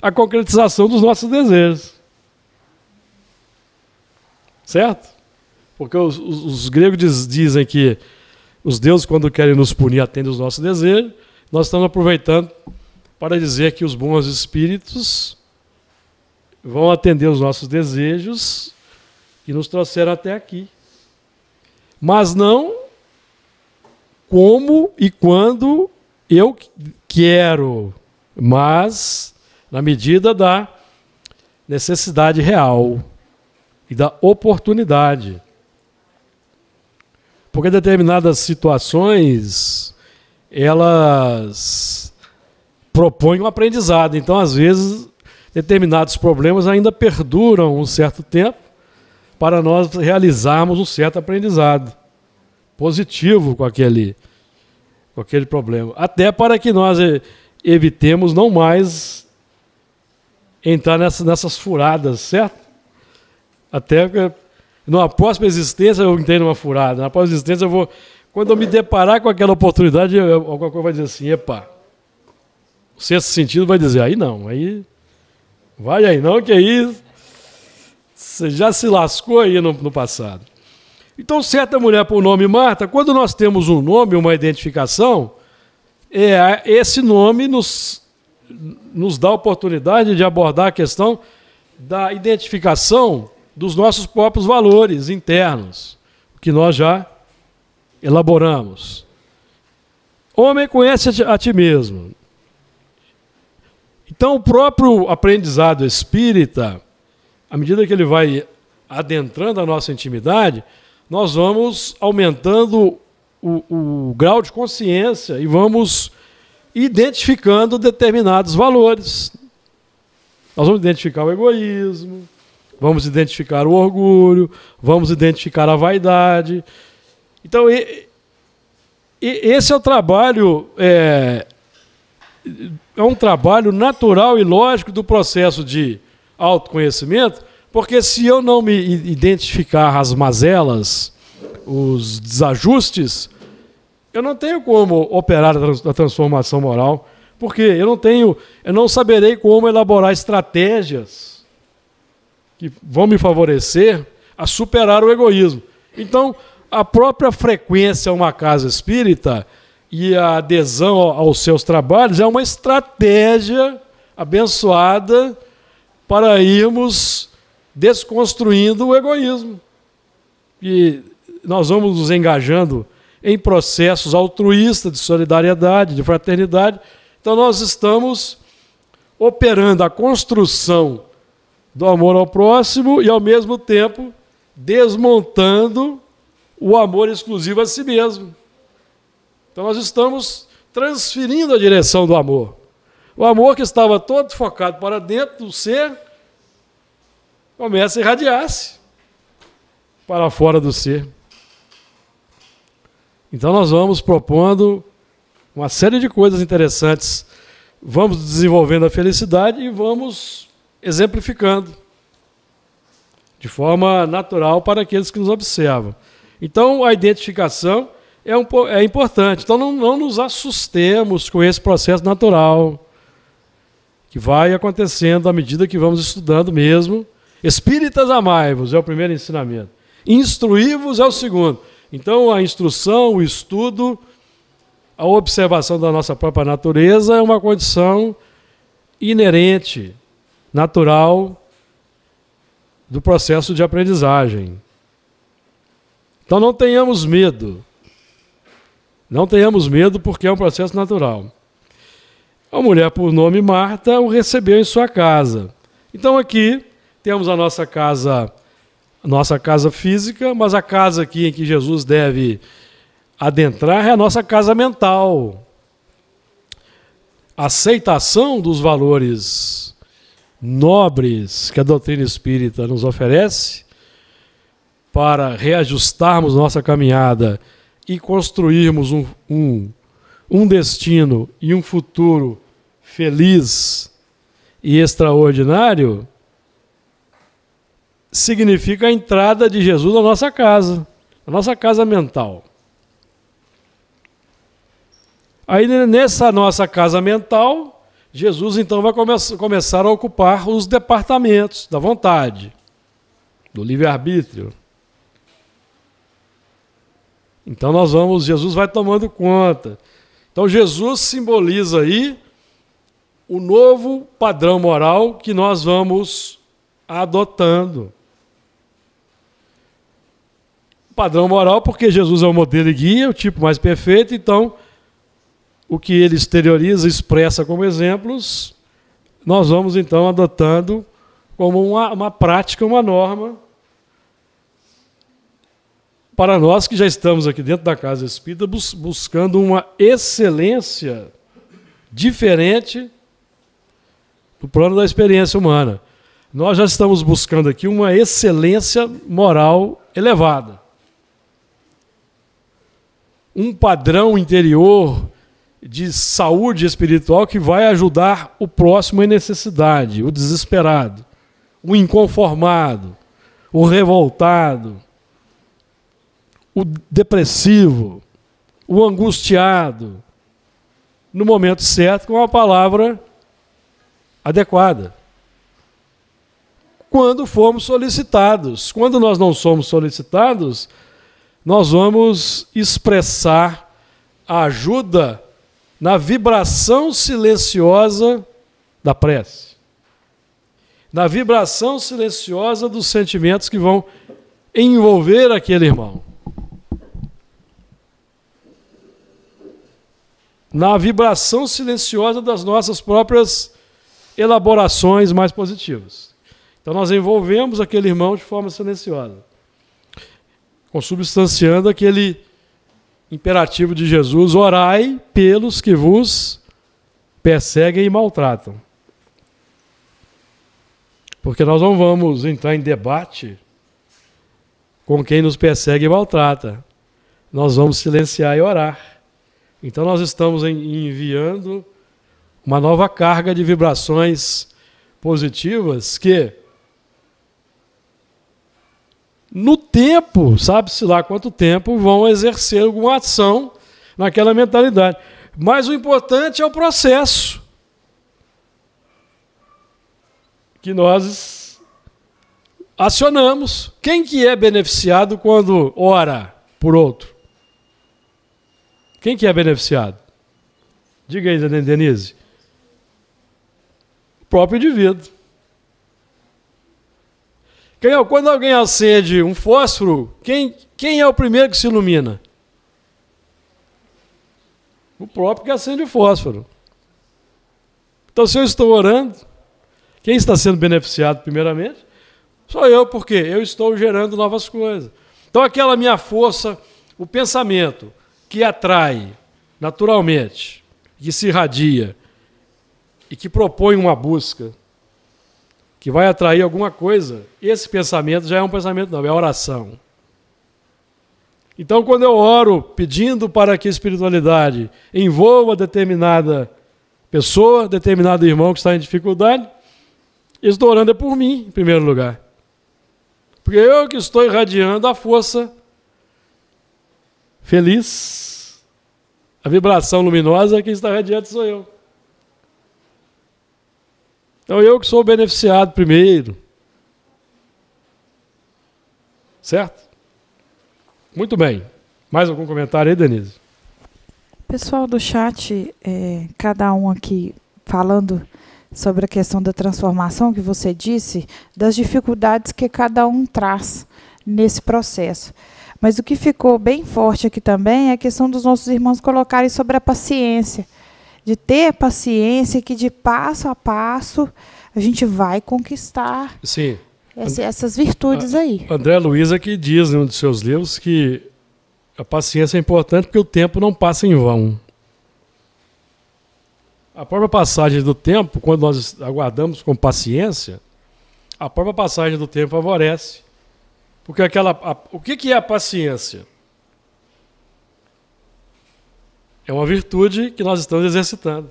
a concretização dos nossos desejos. Certo? Porque os, os, os gregos diz, dizem que os deuses, quando querem nos punir, atendem os nossos desejos nós estamos aproveitando para dizer que os bons espíritos vão atender os nossos desejos que nos trouxeram até aqui. Mas não como e quando eu quero, mas na medida da necessidade real e da oportunidade. Porque determinadas situações elas propõem um aprendizado. Então, às vezes, determinados problemas ainda perduram um certo tempo para nós realizarmos um certo aprendizado positivo com aquele, com aquele problema. Até para que nós evitemos não mais entrar nessa, nessas furadas, certo? Até porque numa próxima existência eu entendo uma furada, na próxima existência eu vou quando eu me deparar com aquela oportunidade, alguma coisa vai dizer assim, epa. O sexto sentido vai dizer, aí não, aí. Vai aí não, que aí. Você já se lascou aí no, no passado. Então, certa mulher por nome Marta, quando nós temos um nome, uma identificação, é, esse nome nos, nos dá a oportunidade de abordar a questão da identificação dos nossos próprios valores internos, que nós já elaboramos. Homem, conhece a ti mesmo. Então, o próprio aprendizado espírita, à medida que ele vai adentrando a nossa intimidade, nós vamos aumentando o, o grau de consciência e vamos identificando determinados valores. Nós vamos identificar o egoísmo, vamos identificar o orgulho, vamos identificar a vaidade, então, e, e, esse é o trabalho. É, é um trabalho natural e lógico do processo de autoconhecimento, porque se eu não me identificar as mazelas, os desajustes, eu não tenho como operar a transformação moral, porque eu não tenho, eu não saberei como elaborar estratégias que vão me favorecer a superar o egoísmo. Então, a própria frequência a uma casa espírita e a adesão aos seus trabalhos é uma estratégia abençoada para irmos desconstruindo o egoísmo. E nós vamos nos engajando em processos altruístas de solidariedade, de fraternidade. Então nós estamos operando a construção do amor ao próximo e ao mesmo tempo desmontando o amor exclusivo a si mesmo. Então nós estamos transferindo a direção do amor. O amor que estava todo focado para dentro do ser começa a irradiar-se para fora do ser. Então nós vamos propondo uma série de coisas interessantes. Vamos desenvolvendo a felicidade e vamos exemplificando de forma natural para aqueles que nos observam. Então, a identificação é, um, é importante. Então, não, não nos assustemos com esse processo natural que vai acontecendo à medida que vamos estudando mesmo. Espíritas amai-vos é o primeiro ensinamento. Instruí-vos é o segundo. Então, a instrução, o estudo, a observação da nossa própria natureza é uma condição inerente, natural do processo de aprendizagem. Então não tenhamos medo. Não tenhamos medo porque é um processo natural. A mulher por nome Marta o recebeu em sua casa. Então aqui temos a nossa casa, a nossa casa física, mas a casa aqui em que Jesus deve adentrar é a nossa casa mental. Aceitação dos valores nobres que a doutrina espírita nos oferece para reajustarmos nossa caminhada e construirmos um, um, um destino e um futuro feliz e extraordinário, significa a entrada de Jesus na nossa casa, na nossa casa mental. Aí nessa nossa casa mental, Jesus então vai come começar a ocupar os departamentos da vontade, do livre-arbítrio. Então nós vamos, Jesus vai tomando conta. Então Jesus simboliza aí o novo padrão moral que nós vamos adotando. Padrão moral, porque Jesus é o modelo e guia, o tipo mais perfeito, então o que ele exterioriza, expressa como exemplos, nós vamos então adotando como uma, uma prática, uma norma para nós que já estamos aqui dentro da Casa Espírita bus buscando uma excelência diferente do plano da experiência humana. Nós já estamos buscando aqui uma excelência moral elevada. Um padrão interior de saúde espiritual que vai ajudar o próximo em necessidade, o desesperado, o inconformado, o revoltado, o depressivo, o angustiado, no momento certo, com a palavra adequada. Quando formos solicitados. Quando nós não somos solicitados, nós vamos expressar a ajuda na vibração silenciosa da prece, na vibração silenciosa dos sentimentos que vão envolver aquele irmão. na vibração silenciosa das nossas próprias elaborações mais positivas. Então nós envolvemos aquele irmão de forma silenciosa, consubstanciando aquele imperativo de Jesus: orai pelos que vos perseguem e maltratam. Porque nós não vamos entrar em debate com quem nos persegue e maltrata. Nós vamos silenciar e orar. Então nós estamos enviando uma nova carga de vibrações positivas que no tempo, sabe-se lá quanto tempo, vão exercer alguma ação naquela mentalidade. Mas o importante é o processo que nós acionamos. Quem que é beneficiado quando ora por outro? Quem que é beneficiado? Diga aí, Denise. O próprio indivíduo. É quando alguém acende um fósforo, quem, quem é o primeiro que se ilumina? O próprio que acende o fósforo. Então, se eu estou orando, quem está sendo beneficiado primeiramente? Sou eu, porque eu estou gerando novas coisas. Então, aquela minha força, o pensamento, que atrai naturalmente, que se irradia e que propõe uma busca que vai atrair alguma coisa, esse pensamento já é um pensamento não, é oração. Então, quando eu oro pedindo para que a espiritualidade envolva determinada pessoa, determinado irmão que está em dificuldade, estou orando é por mim, em primeiro lugar. Porque eu que estou irradiando a força feliz, a vibração luminosa, quem está radiante sou eu. Então eu que sou beneficiado primeiro. Certo? Muito bem. Mais algum comentário aí, Denise? Pessoal do chat, é, cada um aqui falando sobre a questão da transformação que você disse, das dificuldades que cada um traz nesse processo. Mas o que ficou bem forte aqui também é a questão dos nossos irmãos colocarem sobre a paciência. De ter paciência que de passo a passo a gente vai conquistar Sim. Essa, essas virtudes a, aí. André Luiza, que diz em um dos seus livros que a paciência é importante porque o tempo não passa em vão. A própria passagem do tempo, quando nós aguardamos com paciência, a própria passagem do tempo favorece porque aquela, a, o que, que é a paciência? É uma virtude que nós estamos exercitando.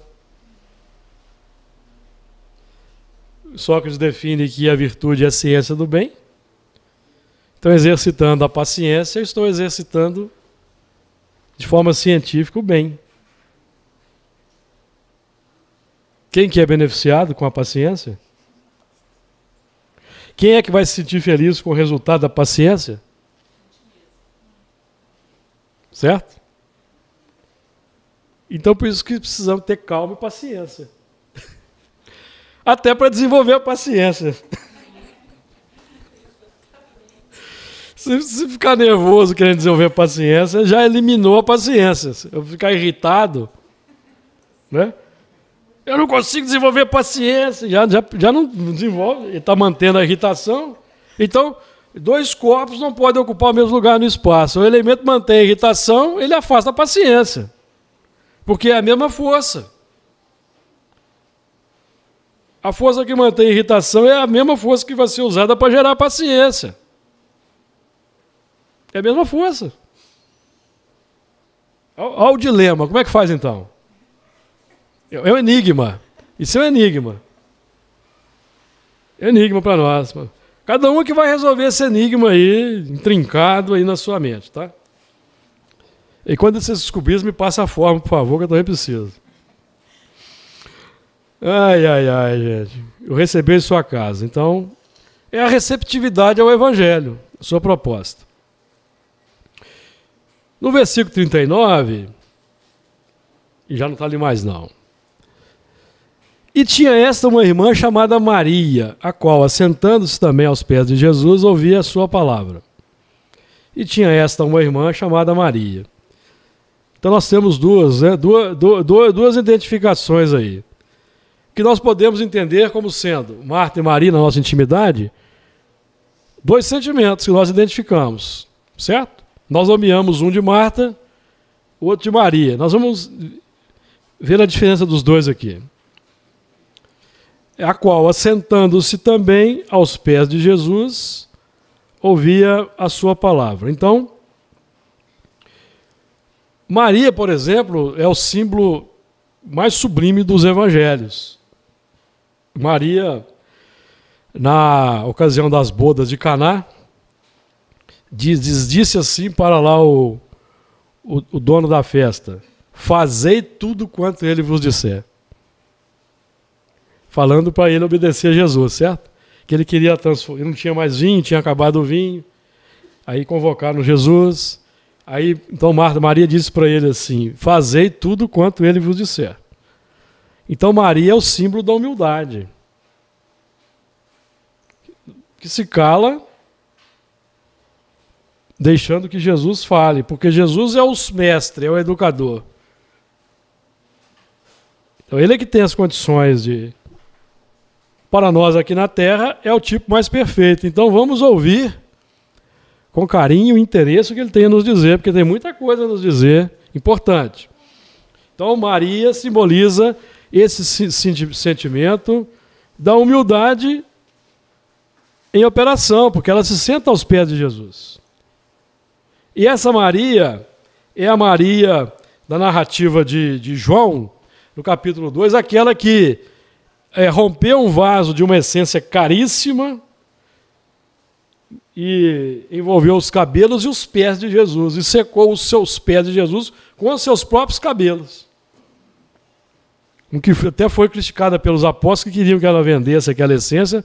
Sócrates define que a virtude é a ciência do bem. Então, exercitando a paciência, eu estou exercitando de forma científica o bem. Quem que é beneficiado com a paciência? Quem é que vai se sentir feliz com o resultado da paciência? Certo? Então, por isso que precisamos ter calma e paciência. Até para desenvolver a paciência. Se, ficar nervoso querendo desenvolver a paciência, já eliminou a paciência. Se eu ficar irritado, né? Eu não consigo desenvolver paciência. Já, já, já não desenvolve, está mantendo a irritação. Então, dois corpos não podem ocupar o mesmo lugar no espaço. O elemento mantém a irritação, ele afasta a paciência. Porque é a mesma força. A força que mantém a irritação é a mesma força que vai ser usada para gerar paciência. É a mesma força. Olha o dilema. Como é que faz então? É um enigma. Isso é um enigma. É um enigma para nós. Cada um que vai resolver esse enigma aí, intrincado aí na sua mente, tá? E quando vocês descobrissem, me passa a forma, por favor, que eu também preciso. Ai, ai, ai, gente. Eu recebi em sua casa. Então, é a receptividade ao Evangelho, a sua proposta. No versículo 39, e já não está ali mais não. E tinha esta uma irmã chamada Maria, a qual, assentando-se também aos pés de Jesus, ouvia a sua palavra. E tinha esta uma irmã chamada Maria. Então nós temos duas, né? duas, duas, duas identificações aí. Que nós podemos entender como sendo Marta e Maria na nossa intimidade, dois sentimentos que nós identificamos, certo? Nós nomeamos um de Marta, o outro de Maria. Nós vamos ver a diferença dos dois aqui a qual, assentando-se também aos pés de Jesus, ouvia a sua palavra. Então, Maria, por exemplo, é o símbolo mais sublime dos evangelhos. Maria, na ocasião das bodas de Caná, diz, disse assim para lá o, o, o dono da festa: Fazei tudo quanto ele vos disser falando para ele obedecer a Jesus, certo? Que ele queria transformar, ele não tinha mais vinho, tinha acabado o vinho. Aí convocaram Jesus. Aí então Marta, Maria disse para ele assim: "Fazei tudo quanto ele vos disser". Então Maria é o símbolo da humildade. Que se cala deixando que Jesus fale, porque Jesus é o mestre, é o educador. Então ele é que tem as condições de para nós aqui na Terra é o tipo mais perfeito. Então vamos ouvir com carinho e interesse o que ele tem a nos dizer, porque tem muita coisa a nos dizer importante. Então Maria simboliza esse sentimento da humildade em operação, porque ela se senta aos pés de Jesus. E essa Maria é a Maria da narrativa de, de João, no capítulo 2, aquela que é, romper um vaso de uma essência caríssima e envolveu os cabelos e os pés de Jesus e secou os seus pés de Jesus com os seus próprios cabelos. O que até foi criticada pelos apóstolos que queriam que ela vendesse aquela essência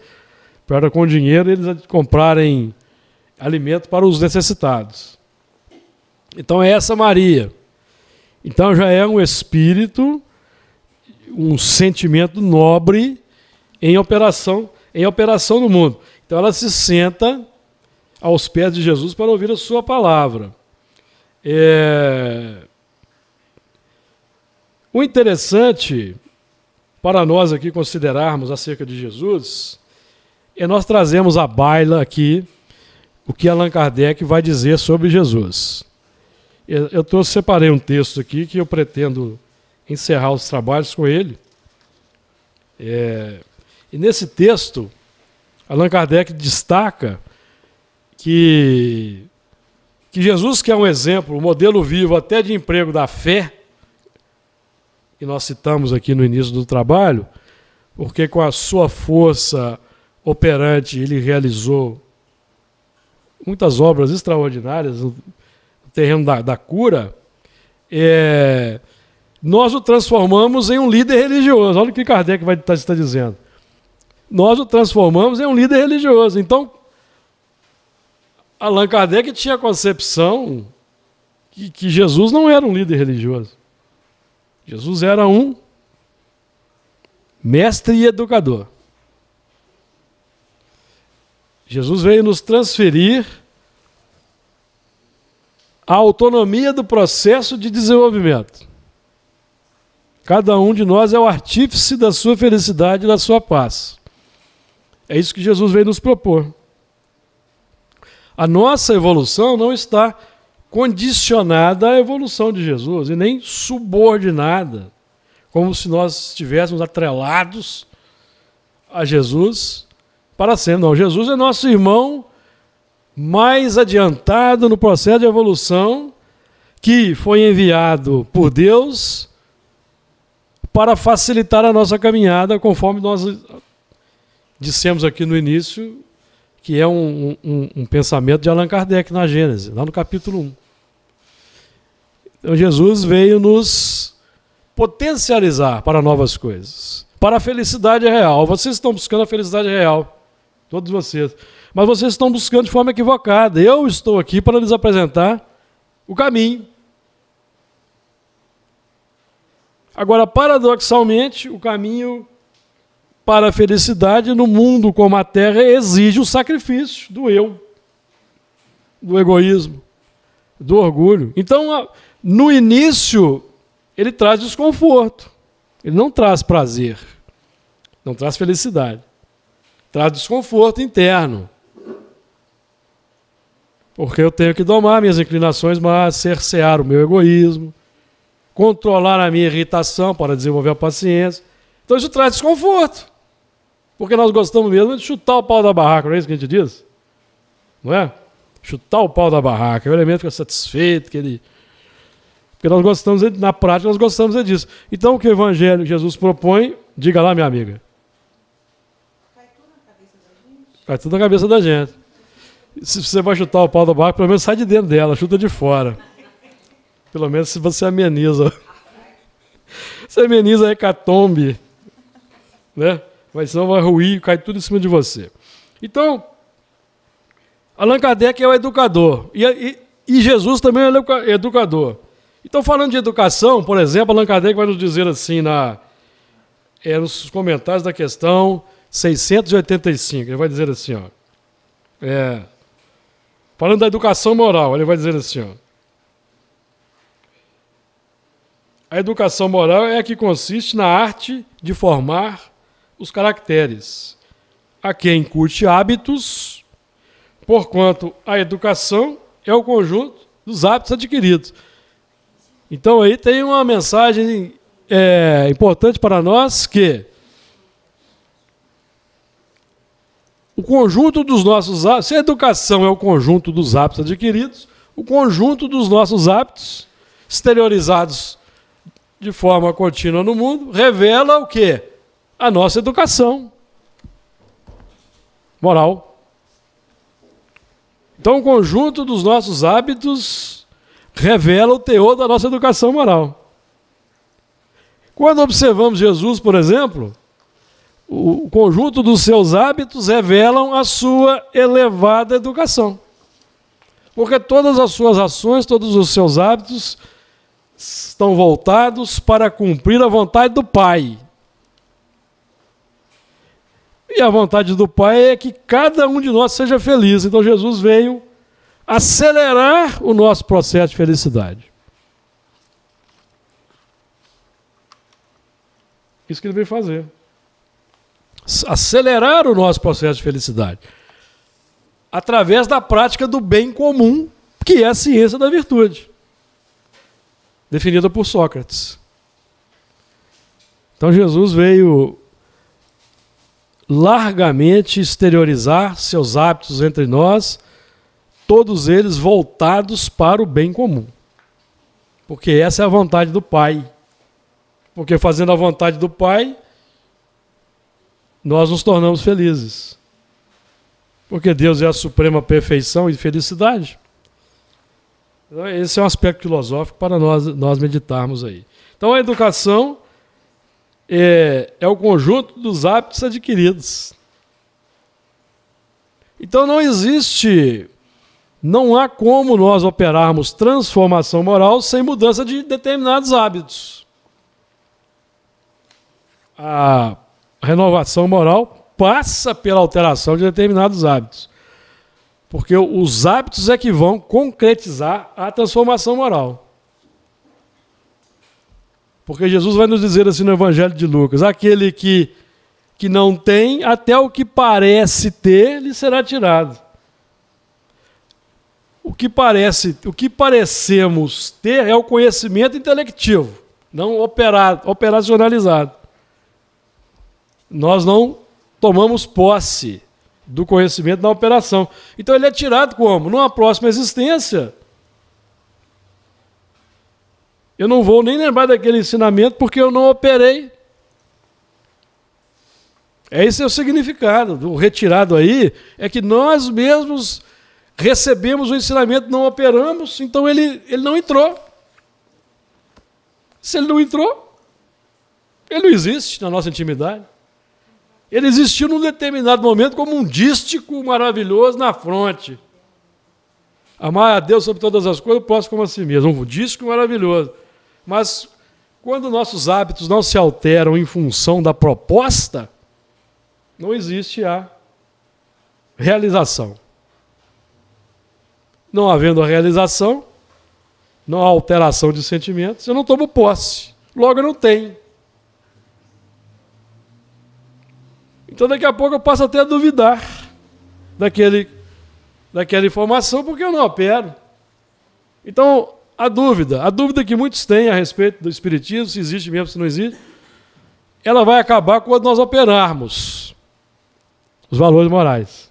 para com dinheiro eles comprarem alimento para os necessitados. Então é essa Maria. Então já é um espírito um sentimento nobre em operação, em operação no mundo. Então ela se senta aos pés de Jesus para ouvir a sua palavra. É... O interessante para nós aqui considerarmos acerca de Jesus é nós trazemos à baila aqui o que Allan Kardec vai dizer sobre Jesus. Eu, eu separei um texto aqui que eu pretendo encerrar os trabalhos com ele. É, e nesse texto, Allan Kardec destaca que, que Jesus, que é um exemplo, um modelo vivo até de emprego da fé, e nós citamos aqui no início do trabalho, porque com a sua força operante ele realizou muitas obras extraordinárias no terreno da, da cura. É, nós o transformamos em um líder religioso. Olha o que Kardec vai estar, tá, está dizendo. Nós o transformamos em um líder religioso. Então, Allan Kardec tinha a concepção que, que Jesus não era um líder religioso. Jesus era um mestre e educador. Jesus veio nos transferir a autonomia do processo de desenvolvimento. Cada um de nós é o artífice da sua felicidade e da sua paz. É isso que Jesus veio nos propor. A nossa evolução não está condicionada à evolução de Jesus e nem subordinada, como se nós estivéssemos atrelados a Jesus para sempre. Não, Jesus é nosso irmão mais adiantado no processo de evolução que foi enviado por Deus para facilitar a nossa caminhada, conforme nós dissemos aqui no início, que é um, um, um pensamento de Allan Kardec na Gênesis, lá no capítulo 1. Então Jesus veio nos potencializar para novas coisas, para a felicidade real. Vocês estão buscando a felicidade real, todos vocês. Mas vocês estão buscando de forma equivocada. Eu estou aqui para lhes apresentar o caminho Agora, paradoxalmente, o caminho para a felicidade no mundo como a terra exige o sacrifício do eu, do egoísmo, do orgulho. Então, no início, ele traz desconforto, ele não traz prazer, não traz felicidade, traz desconforto interno. Porque eu tenho que domar minhas inclinações, mas cercear o meu egoísmo, controlar a minha irritação para desenvolver a paciência. Então isso traz desconforto. Porque nós gostamos mesmo de chutar o pau da barraca, não é isso que a gente diz? Não é? Chutar o pau da barraca, é o elemento fica é satisfeito, que ele. Porque nós gostamos, na prática, nós gostamos é disso. Então o que o Evangelho Jesus propõe, diga lá, minha amiga. Cai tudo na cabeça da gente. Cai tudo na cabeça da gente. Se você vai chutar o pau da barraca, pelo menos sai de dentro dela, chuta de fora. Pelo menos se você ameniza. Você ameniza a hecatombe. Né? Mas senão vai ruir, cai tudo em cima de você. Então, Allan Kardec é o educador. E, e, e Jesus também é educador. Então, falando de educação, por exemplo, Allan Kardec vai nos dizer assim na, é, nos comentários da questão 685. Ele vai dizer assim, ó. É, falando da educação moral, ele vai dizer assim, ó. A educação moral é a que consiste na arte de formar os caracteres, a quem curte hábitos, porquanto a educação é o conjunto dos hábitos adquiridos. Então aí tem uma mensagem é, importante para nós que o conjunto dos nossos hábitos, se a educação é o conjunto dos hábitos adquiridos, o conjunto dos nossos hábitos exteriorizados de forma contínua no mundo, revela o quê? A nossa educação moral. Então, o conjunto dos nossos hábitos revela o teor da nossa educação moral. Quando observamos Jesus, por exemplo, o conjunto dos seus hábitos revelam a sua elevada educação. Porque todas as suas ações, todos os seus hábitos estão voltados para cumprir a vontade do Pai. E a vontade do Pai é que cada um de nós seja feliz. Então Jesus veio acelerar o nosso processo de felicidade. Isso que ele veio fazer. Acelerar o nosso processo de felicidade. Através da prática do bem comum, que é a ciência da virtude definida por Sócrates. Então Jesus veio largamente exteriorizar seus hábitos entre nós, todos eles voltados para o bem comum. Porque essa é a vontade do Pai. Porque fazendo a vontade do Pai, nós nos tornamos felizes. Porque Deus é a suprema perfeição e felicidade. Então, esse é um aspecto filosófico para nós, nós meditarmos aí. Então, a educação é, é o conjunto dos hábitos adquiridos. Então, não existe, não há como nós operarmos transformação moral sem mudança de determinados hábitos. A renovação moral passa pela alteração de determinados hábitos. Porque os hábitos é que vão concretizar a transformação moral. Porque Jesus vai nos dizer assim no Evangelho de Lucas: aquele que, que não tem, até o que parece ter, lhe será tirado. O que parece, o que parecemos ter é o conhecimento intelectivo, não operado, operacionalizado. Nós não tomamos posse do conhecimento na operação. Então ele é tirado como? Numa próxima existência. Eu não vou nem lembrar daquele ensinamento porque eu não operei. É esse é o significado do retirado aí, é que nós mesmos recebemos o ensinamento, não operamos, então ele, ele não entrou. Se ele não entrou, ele não existe na nossa intimidade. Ele existiu num determinado momento como um dístico maravilhoso na fronte. Amar a Deus sobre todas as coisas, posso como a si mesmo. Um dístico maravilhoso. Mas quando nossos hábitos não se alteram em função da proposta, não existe a realização. Não havendo a realização, não há alteração de sentimentos, eu não tomo posse. Logo, eu não tenho. Então daqui a pouco eu passo até a duvidar daquele, daquela informação, porque eu não opero. Então, a dúvida, a dúvida que muitos têm a respeito do Espiritismo, se existe mesmo, se não existe, ela vai acabar quando nós operarmos os valores morais.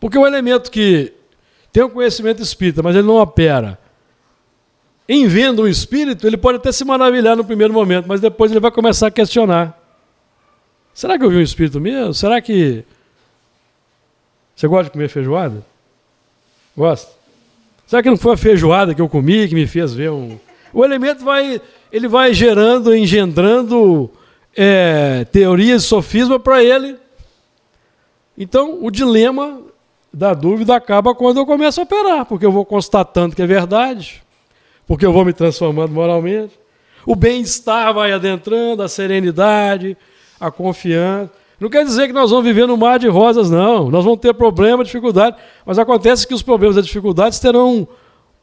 Porque o elemento que tem o conhecimento espírita, mas ele não opera, em vendo o espírito, ele pode até se maravilhar no primeiro momento, mas depois ele vai começar a questionar. Será que eu vi um espírito mesmo? Será que. Você gosta de comer feijoada? Gosta? Será que não foi a feijoada que eu comi que me fez ver um. O elemento vai. Ele vai gerando, engendrando é, teorias, sofisma para ele. Então, o dilema da dúvida acaba quando eu começo a operar, porque eu vou constatando que é verdade, porque eu vou me transformando moralmente. O bem-estar vai adentrando, a serenidade, a confiança. Não quer dizer que nós vamos viver no mar de rosas, não. Nós vamos ter problema, dificuldade, mas acontece que os problemas e dificuldades terão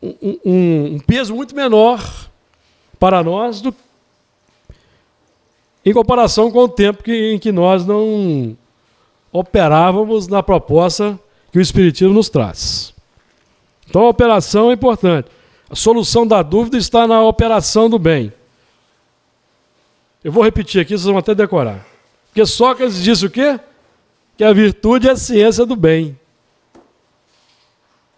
um, um, um, peso muito menor para nós do, em comparação com o tempo que, em que nós não operávamos na proposta que o Espiritismo nos traz. Então a operação é importante. A solução da dúvida está na operação do bem. Eu vou repetir aqui, vocês vão até decorar. Porque Sócrates disse o quê? Que a virtude é a ciência do bem.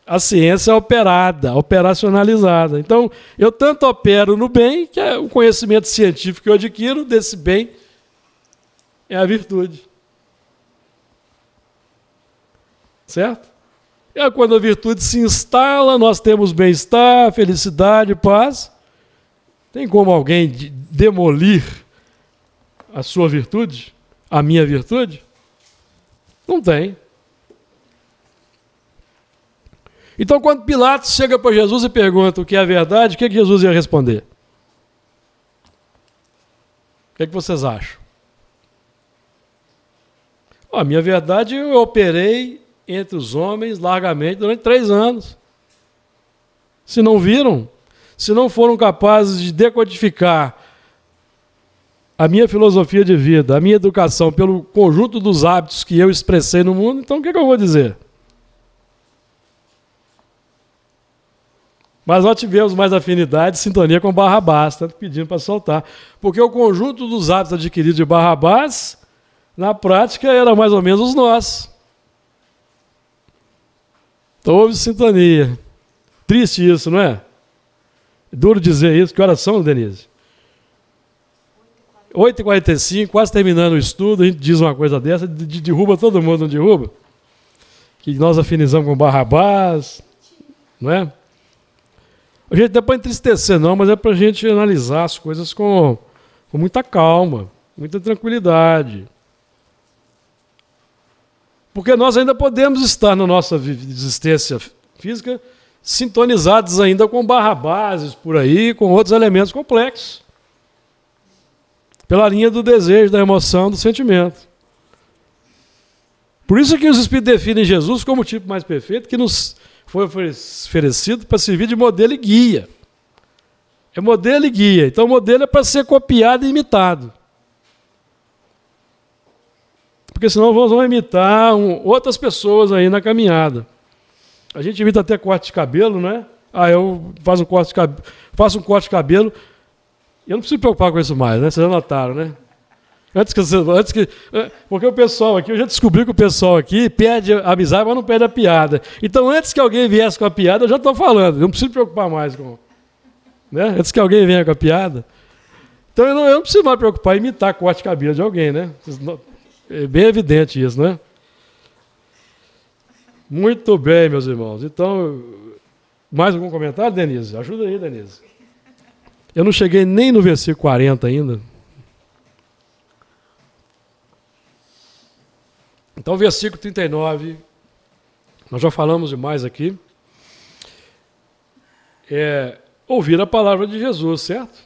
A ciência é operada, operacionalizada. Então, eu tanto opero no bem, que é o conhecimento científico que eu adquiro desse bem é a virtude. Certo? É quando a virtude se instala, nós temos bem-estar, felicidade, paz. Tem como alguém demolir a sua virtude? A minha virtude? Não tem. Então, quando Pilatos chega para Jesus e pergunta o que é a verdade, o que, é que Jesus ia responder? O que, é que vocês acham? a minha verdade, eu operei entre os homens largamente durante três anos. Se não viram, se não foram capazes de decodificar a minha filosofia de vida, a minha educação, pelo conjunto dos hábitos que eu expressei no mundo, então o que, é que eu vou dizer? Mas nós tivemos mais afinidade, sintonia com Barrabás, tanto tá pedindo para soltar. Porque o conjunto dos hábitos adquiridos de Barrabás, na prática, era mais ou menos os nossos. Então houve sintonia. Triste isso, não é? Duro dizer isso. Que horas são, Denise? 8h45, quase terminando o estudo, a gente diz uma coisa dessa, de, de, derruba todo mundo, não derruba? Que nós afinizamos com Barrabás, não é? A gente não é para entristecer, não, mas é para a gente analisar as coisas com, com muita calma, muita tranquilidade. Porque nós ainda podemos estar na nossa existência física sintonizados ainda com barrabases por aí, com outros elementos complexos pela linha do desejo, da emoção, do sentimento. Por isso que os Espíritos definem Jesus como o tipo mais perfeito que nos foi oferecido para servir de modelo e guia. É modelo e guia. Então, o modelo é para ser copiado e imitado. Porque senão vamos imitar um, outras pessoas aí na caminhada. A gente imita até corte de cabelo, né? Ah, eu faço um corte de cabelo, faço um corte de cabelo eu não preciso me preocupar com isso mais, né? Vocês já notaram, né? Antes que, antes que. É, porque o pessoal aqui, eu já descobri que o pessoal aqui perde a amizade, mas não perde a piada. Então, antes que alguém viesse com a piada, eu já estou falando. Eu não preciso me preocupar mais com. Né? Antes que alguém venha com a piada. Então, eu não, eu não preciso mais me preocupar em imitar corte de cabelo de alguém, né? É bem evidente isso, né? Muito bem, meus irmãos. Então, mais algum comentário, Denise? Ajuda aí, Denise. Eu não cheguei nem no versículo 40 ainda. Então, versículo 39, nós já falamos demais aqui. É ouvir a palavra de Jesus, certo?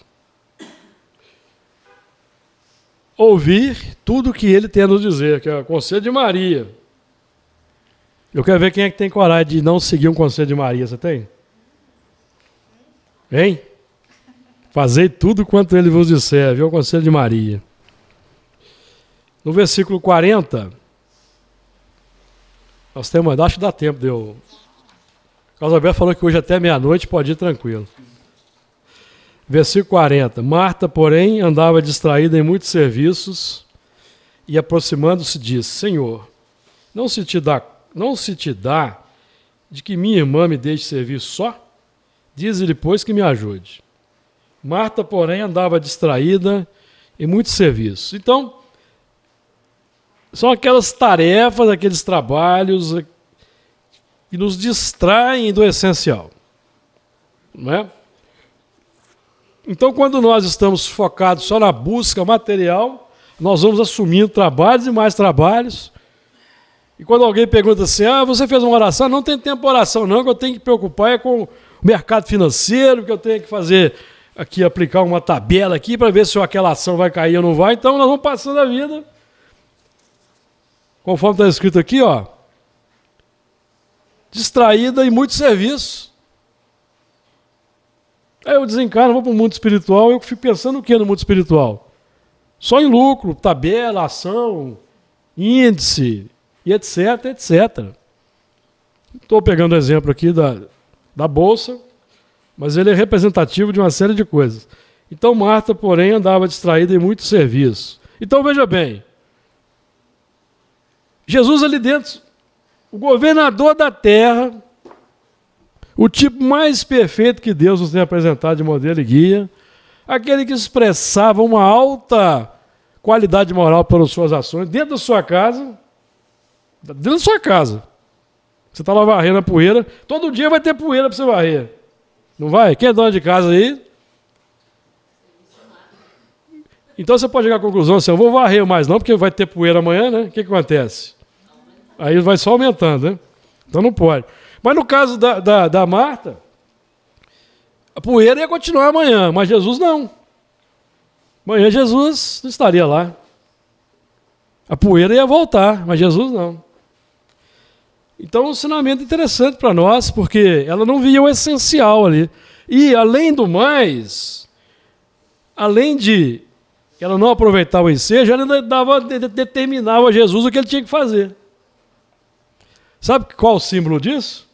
Ouvir tudo que ele tem a nos dizer, que é o conselho de Maria. Eu quero ver quem é que tem coragem de não seguir um conselho de Maria. Você tem? Hein? Fazei tudo quanto ele vos disser, viu? O conselho de Maria. No versículo 40, nós temos, acho que dá tempo, deu. Alberto falou que hoje até meia-noite pode ir tranquilo. Versículo 40. Marta, porém, andava distraída em muitos serviços e aproximando-se disse: Senhor, não se te dá, não se te dá de que minha irmã me deixe servir só? Diz-lhe, pois, que me ajude. Marta, porém, andava distraída e muito serviço. Então, são aquelas tarefas, aqueles trabalhos eh, que nos distraem do essencial. Não é? Então, quando nós estamos focados só na busca material, nós vamos assumindo trabalhos e mais trabalhos. E quando alguém pergunta assim, ah, você fez uma oração? Não tem tempo para oração, não, que eu tenho que me preocupar é com o mercado financeiro, que eu tenho que fazer aqui aplicar uma tabela aqui para ver se aquela ação vai cair ou não vai. Então nós vamos passando a vida. Conforme está escrito aqui, ó. Distraída e muito serviço. Aí eu desencarno, vou para o mundo espiritual, eu fico pensando o que no mundo espiritual? Só em lucro, tabela, ação, índice, e etc, etc. Estou pegando o exemplo aqui da, da Bolsa mas ele é representativo de uma série de coisas. Então Marta, porém, andava distraída em muito serviço. Então veja bem, Jesus ali dentro, o governador da terra, o tipo mais perfeito que Deus nos tem apresentado de modelo e guia, aquele que expressava uma alta qualidade moral pelas suas ações dentro da sua casa, dentro da sua casa. Você está lá varrendo a poeira, todo dia vai ter poeira para você varrer. Não vai? Quem é dono de casa aí? Então você pode chegar à conclusão assim, eu vou varrer mais não, porque vai ter poeira amanhã, né? O que, que acontece? Aí vai só aumentando, né? Então não pode. Mas no caso da, da, da Marta, a poeira ia continuar amanhã, mas Jesus não. Amanhã Jesus não estaria lá. A poeira ia voltar, mas Jesus não. Então, é um ensinamento interessante para nós, porque ela não via o essencial ali. E, além do mais, além de ela não aproveitar o ensejo, ela ainda dava, determinava a Jesus o que ele tinha que fazer. Sabe qual é o símbolo disso?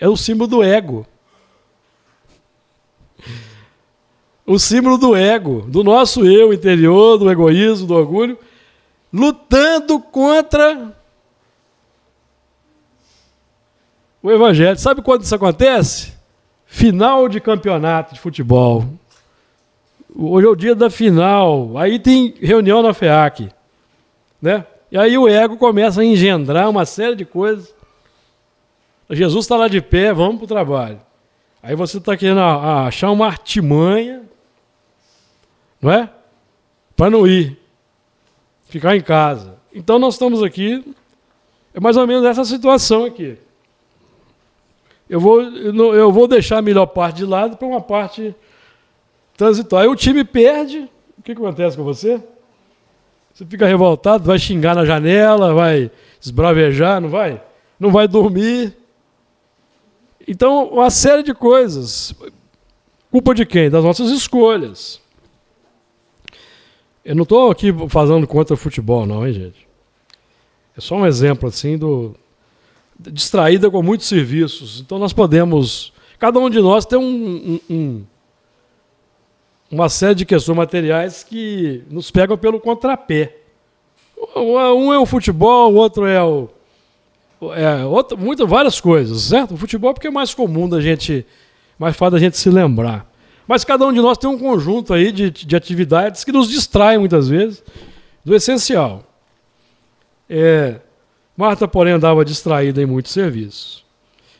É o símbolo do ego. O símbolo do ego, do nosso eu interior, do egoísmo, do orgulho, lutando contra o Evangelho. Sabe quando isso acontece? Final de campeonato de futebol. Hoje é o dia da final. Aí tem reunião na FEAC. Né? E aí o ego começa a engendrar uma série de coisas. Jesus está lá de pé, vamos para o trabalho. Aí você está querendo ah, ah, achar uma artimanha, não é? Para não ir. Ficar em casa. Então nós estamos aqui. É mais ou menos essa situação aqui. Eu vou, eu vou deixar a melhor parte de lado para uma parte transitória. Aí o time perde, o que, acontece com você? Você fica revoltado, vai xingar na janela, vai esbravejar, não vai? Não vai dormir. Então, uma série de coisas. Culpa de quem? Das nossas escolhas. Eu não estou aqui fazendo contra futebol, não, hein, gente? É só um exemplo, assim, do, distraída com muitos serviços. Então nós podemos. Cada um de nós tem um, um, um, uma série de questões materiais que nos pegam pelo contrapé. Um é o futebol, o outro é o. É, outro, muito, várias coisas, certo? O futebol é porque é mais comum da gente, mais fácil da gente se lembrar. Mas cada um de nós tem um conjunto aí de, de atividades que nos distraem muitas vezes do essencial. É, Marta, porém, andava distraída em muitos serviços.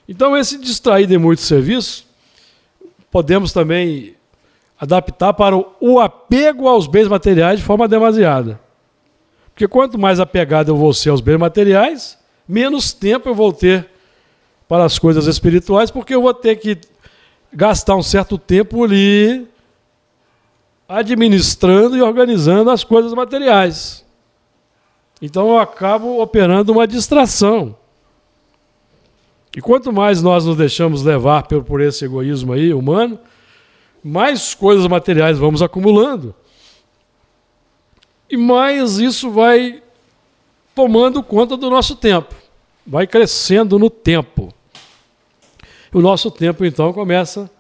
Então, esse distraído em muitos serviços podemos também adaptar para o apego aos bens materiais de forma demasiada. Porque quanto mais apegado eu vou ser aos bens materiais, menos tempo eu vou ter para as coisas espirituais, porque eu vou ter que gastar um certo tempo ali administrando e organizando as coisas materiais. Então eu acabo operando uma distração. E quanto mais nós nos deixamos levar por esse egoísmo aí humano, mais coisas materiais vamos acumulando. E mais isso vai tomando conta do nosso tempo, vai crescendo no tempo. O nosso tempo então começa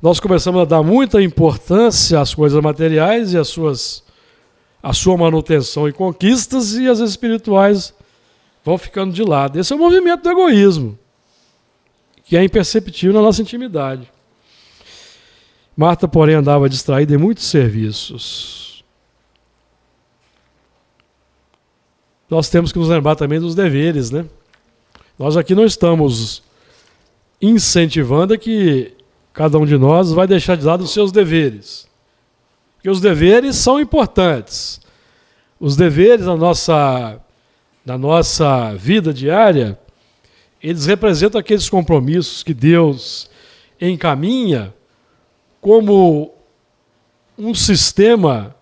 nós começamos a dar muita importância às coisas materiais e às suas a sua manutenção e conquistas e as espirituais vão ficando de lado. Esse é o movimento do egoísmo, que é imperceptível na nossa intimidade. Marta, porém, andava distraída em muitos serviços. Nós temos que nos lembrar também dos deveres, né? Nós aqui não estamos incentivando que cada um de nós vai deixar de lado os seus deveres. Porque os deveres são importantes. Os deveres na nossa, da nossa vida diária, eles representam aqueles compromissos que Deus encaminha como um sistema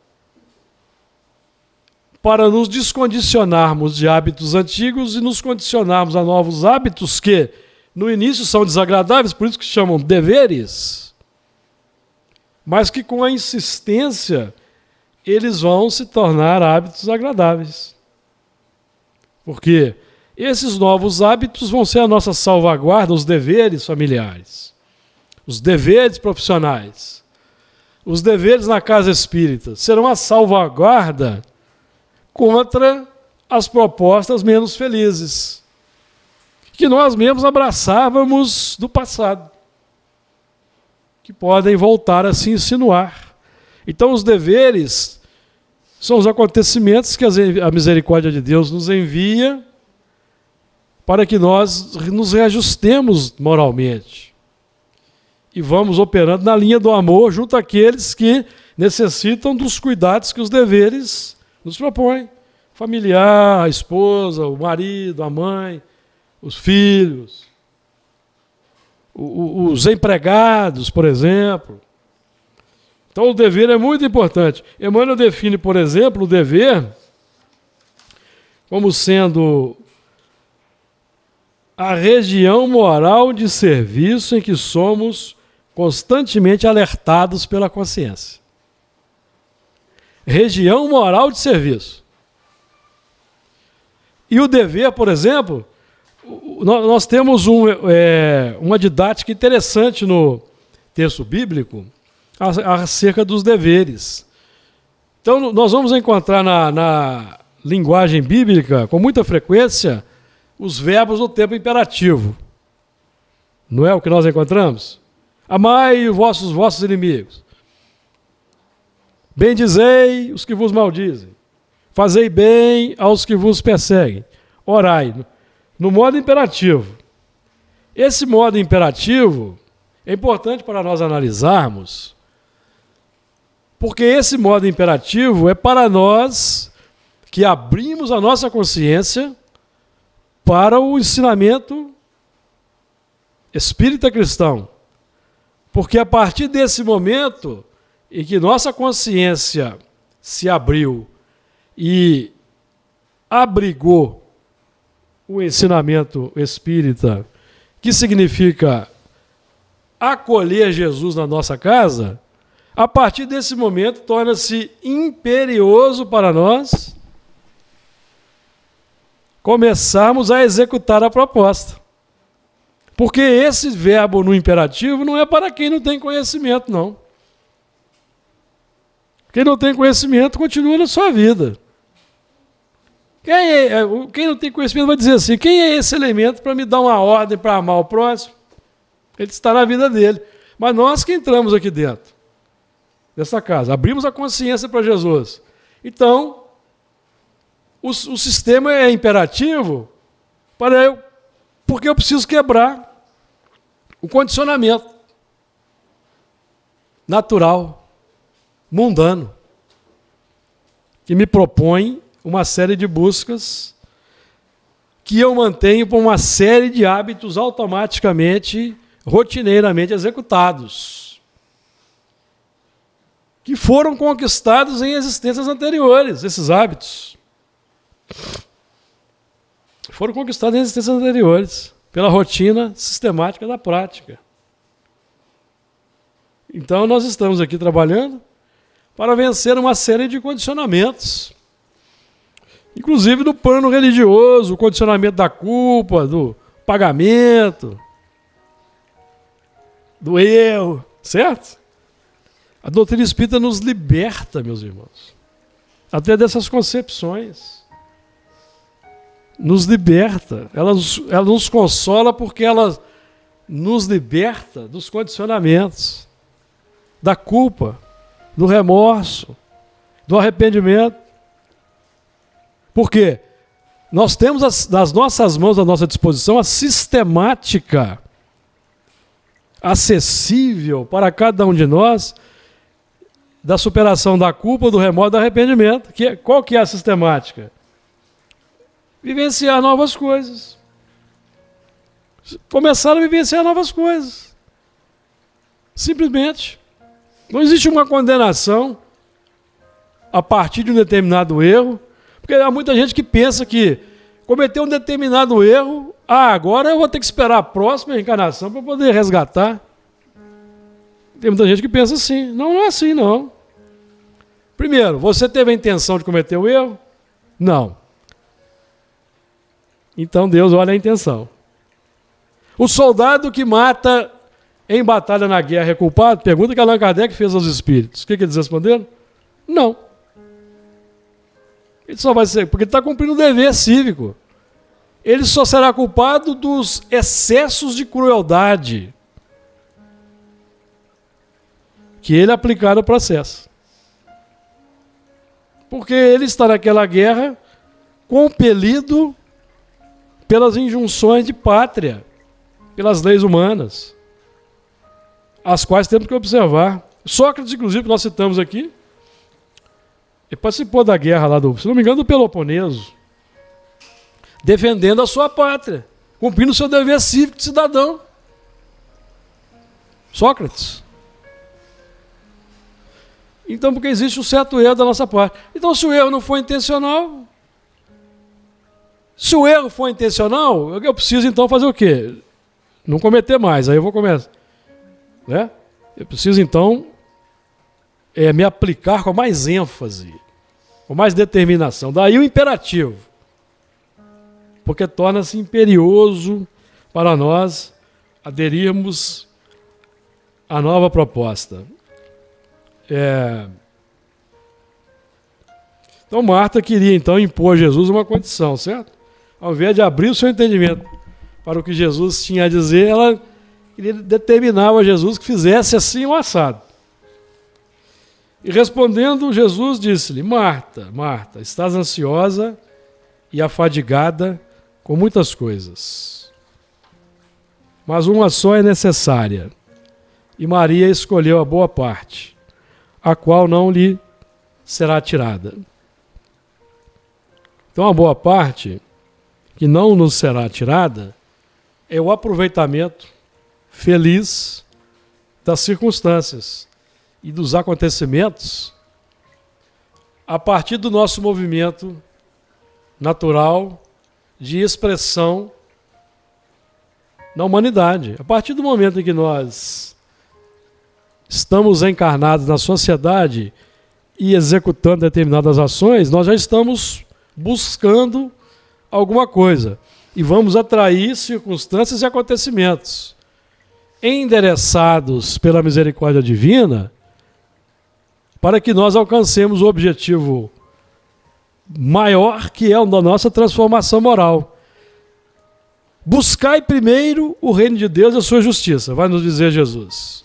para nos descondicionarmos de hábitos antigos e nos condicionarmos a novos hábitos que, no início, são desagradáveis, por isso que chamam deveres, mas que com a insistência eles vão se tornar hábitos agradáveis. Porque esses novos hábitos vão ser a nossa salvaguarda, os deveres familiares, os deveres profissionais, os deveres na casa espírita serão a salvaguarda contra as propostas menos felizes que nós mesmos abraçávamos do passado que podem voltar a se insinuar. Então, os deveres são os acontecimentos que a misericórdia de Deus nos envia para que nós nos reajustemos moralmente. E vamos operando na linha do amor junto àqueles que necessitam dos cuidados que os deveres nos propõem. Familiar, a esposa, o marido, a mãe, os filhos os empregados, por exemplo. Então o dever é muito importante. Emmanuel define, por exemplo, o dever como sendo a região moral de serviço em que somos constantemente alertados pela consciência. Região moral de serviço. E o dever, por exemplo, nós temos um, é, uma didática interessante no texto bíblico acerca dos deveres. Então, nós vamos encontrar na, na linguagem bíblica, com muita frequência, os verbos do tempo imperativo. Não é o que nós encontramos? Amai os vossos, vossos inimigos. Bendizei os que vos maldizem. Fazei bem aos que vos perseguem. Orai no modo imperativo. Esse modo imperativo é importante para nós analisarmos, porque esse modo imperativo é para nós que abrimos a nossa consciência para o ensinamento espírita cristão. Porque a partir desse momento em que nossa consciência se abriu e abrigou o ensinamento espírita, que significa acolher Jesus na nossa casa, a partir desse momento torna-se imperioso para nós começarmos a executar a proposta. Porque esse verbo no imperativo não é para quem não tem conhecimento, não. Quem não tem conhecimento continua na sua vida. Quem, é, é quem não tem conhecimento vai dizer assim: quem é esse elemento para me dar uma ordem para amar o próximo? Ele está na vida dele. Mas nós que entramos aqui dentro dessa casa, abrimos a consciência para Jesus. Então, o, o sistema é imperativo para eu, porque eu preciso quebrar o condicionamento natural, mundano, que me propõe uma série de buscas que eu mantenho por uma série de hábitos automaticamente, rotineiramente executados, que foram conquistados em existências anteriores, esses hábitos. Foram conquistados em existências anteriores, pela rotina sistemática da prática. Então, nós estamos aqui trabalhando para vencer uma série de condicionamentos inclusive do pano religioso, o condicionamento da culpa, do pagamento, do erro, certo? A doutrina espírita nos liberta, meus irmãos, até dessas concepções. Nos liberta, ela, ela nos consola porque ela nos liberta dos condicionamentos, da culpa, do remorso, do arrependimento. Por quê? Nós temos as, nas nossas mãos, à nossa disposição, a sistemática acessível para cada um de nós da superação da culpa, do remorso, do arrependimento. Que, é, qual que é a sistemática? Vivenciar novas coisas. Começar a vivenciar novas coisas. Simplesmente. Não existe uma condenação a partir de um determinado erro porque há muita gente que pensa que cometeu um determinado erro, ah, agora eu vou ter que esperar a próxima reencarnação para poder resgatar. Tem muita gente que pensa assim. Não, não é assim, não. Primeiro, você teve a intenção de cometer o erro? Não. Então Deus olha a intenção. O soldado que mata em batalha na guerra é culpado? Pergunta que Allan Kardec fez aos espíritos. O que, que eles responderam? Não. Ele só vai ser, porque ele está cumprindo o dever cívico. Ele só será culpado dos excessos de crueldade que ele aplicar no processo. Porque ele está naquela guerra compelido pelas injunções de pátria, pelas leis humanas, as quais temos que observar. Sócrates, inclusive, nós citamos aqui, ele participou da guerra lá do, se não me engano, do Peloponeso, defendendo a sua pátria, cumprindo seu dever cívico de cidadão. Sócrates. Então, porque existe um certo erro da nossa parte. Então, se o erro não for intencional, se o erro for intencional, eu preciso então fazer o quê? Não cometer mais, aí eu vou começar. Né? Eu preciso então é, me aplicar com mais ênfase com mais determinação. Daí o imperativo, porque torna-se imperioso para nós aderirmos à nova proposta. É... Então Marta queria então impor a Jesus uma condição, certo? Ao invés de abrir o seu entendimento para o que Jesus tinha a dizer, ela queria determinar a Jesus que fizesse assim o um assado. E respondendo, Jesus disse-lhe: Marta, Marta, estás ansiosa e afadigada com muitas coisas. Mas uma só é necessária. E Maria escolheu a boa parte, a qual não lhe será tirada. Então, a boa parte que não nos será tirada é o aproveitamento feliz das circunstâncias e dos acontecimentos, a partir do nosso movimento natural de expressão na humanidade. A partir do momento em que nós estamos encarnados na sociedade e executando determinadas ações, nós já estamos buscando alguma coisa e vamos atrair circunstâncias e acontecimentos endereçados pela misericórdia divina para que nós alcancemos o objetivo maior, que é o da nossa transformação moral. Buscai primeiro o reino de Deus e a sua justiça, vai nos dizer Jesus.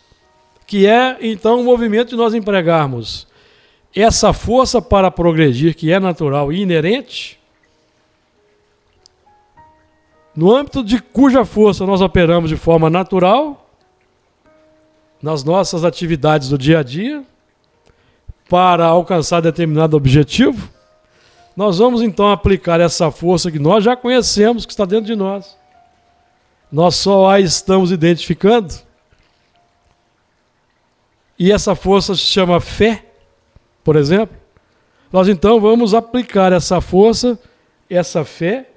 Que é, então, o movimento de nós empregarmos essa força para progredir, que é natural e inerente, no âmbito de cuja força nós operamos de forma natural, nas nossas atividades do dia a dia, para alcançar determinado objetivo, nós vamos então aplicar essa força que nós já conhecemos, que está dentro de nós. Nós só a estamos identificando. E essa força se chama fé, por exemplo. Nós então vamos aplicar essa força, essa fé,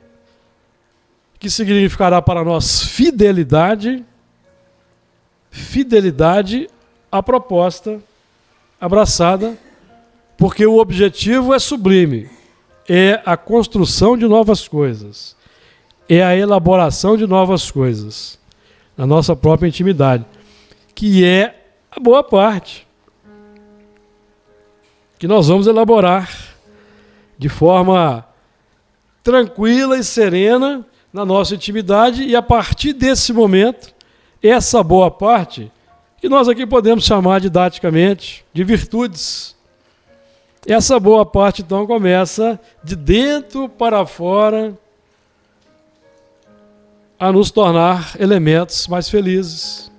que significará para nós fidelidade, fidelidade à proposta abraçada, porque o objetivo é sublime: é a construção de novas coisas, é a elaboração de novas coisas na nossa própria intimidade, que é a boa parte que nós vamos elaborar de forma tranquila e serena na nossa intimidade e a partir desse momento essa boa parte que nós aqui podemos chamar didaticamente de virtudes. Essa boa parte então começa de dentro para fora a nos tornar elementos mais felizes,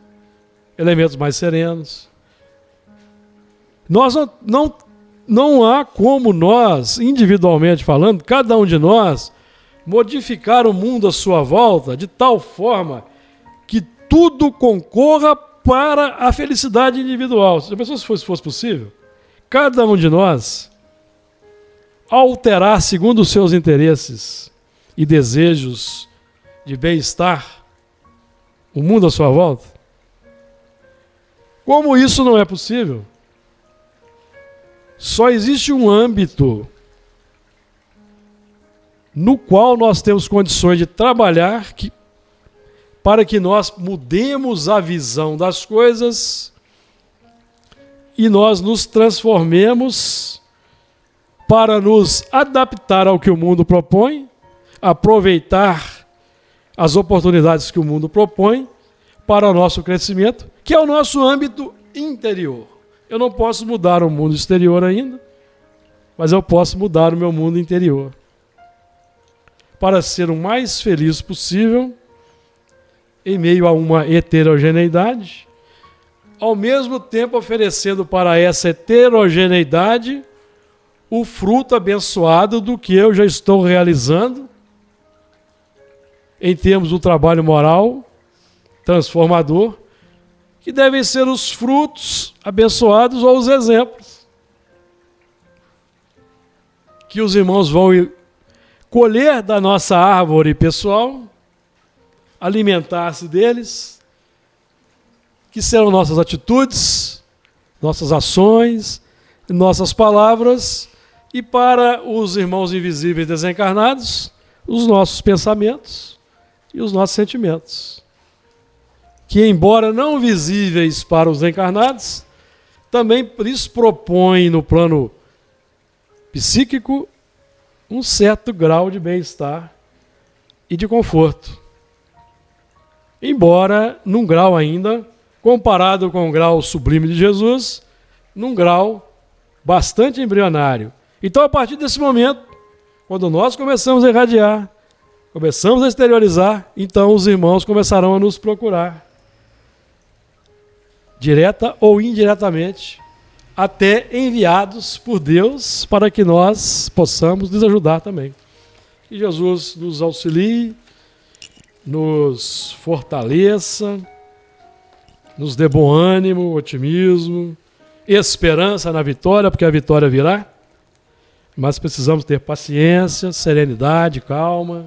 elementos mais serenos. Nós não, não, não há como nós, individualmente falando, cada um de nós, modificar o mundo à sua volta de tal forma que tudo concorra para a felicidade individual. Se a pessoa se fosse, fosse possível, cada um de nós alterar segundo os seus interesses e desejos de bem-estar o mundo à sua volta? Como isso não é possível? Só existe um âmbito no qual nós temos condições de trabalhar que para que nós mudemos a visão das coisas e nós nos transformemos para nos adaptar ao que o mundo propõe, aproveitar as oportunidades que o mundo propõe para o nosso crescimento, que é o nosso âmbito interior. Eu não posso mudar o mundo exterior ainda, mas eu posso mudar o meu mundo interior. Para ser o mais feliz possível, em meio a uma heterogeneidade, ao mesmo tempo oferecendo para essa heterogeneidade o fruto abençoado do que eu já estou realizando em termos do trabalho moral transformador, que devem ser os frutos abençoados ou os exemplos que os irmãos vão colher da nossa árvore pessoal alimentar-se deles, que serão nossas atitudes, nossas ações, nossas palavras, e para os irmãos invisíveis desencarnados, os nossos pensamentos e os nossos sentimentos. Que, embora não visíveis para os encarnados, também lhes propõe no plano psíquico um certo grau de bem-estar e de conforto embora num grau ainda, comparado com o grau sublime de Jesus, num grau bastante embrionário. Então, a partir desse momento, quando nós começamos a irradiar, começamos a exteriorizar, então os irmãos começarão a nos procurar, direta ou indiretamente, até enviados por Deus para que nós possamos nos ajudar também. Que Jesus nos auxilie nos fortaleça, nos dê bom ânimo, otimismo, esperança na vitória, porque a vitória virá. Mas precisamos ter paciência, serenidade, calma.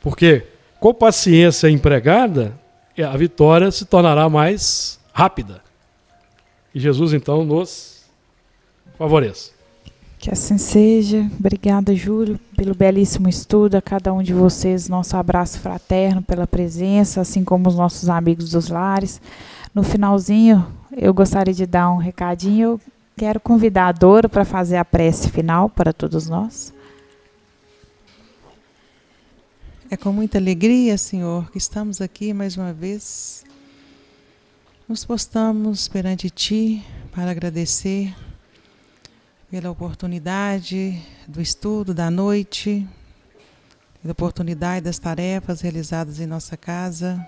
Porque com paciência empregada, é, a vitória se tornará mais rápida. E Jesus então nos favoreça. Que assim seja. Obrigada, Júlio, pelo belíssimo estudo. A cada um de vocês, nosso abraço fraterno pela presença, assim como os nossos amigos dos lares. No finalzinho, eu gostaria de dar um recadinho. Eu quero convidar a Dora para fazer a prece final para todos nós. É com muita alegria, Senhor, que estamos aqui mais uma vez. Nos postamos perante Ti para agradecer pela oportunidade do estudo da noite, pela oportunidade das tarefas realizadas em nossa casa,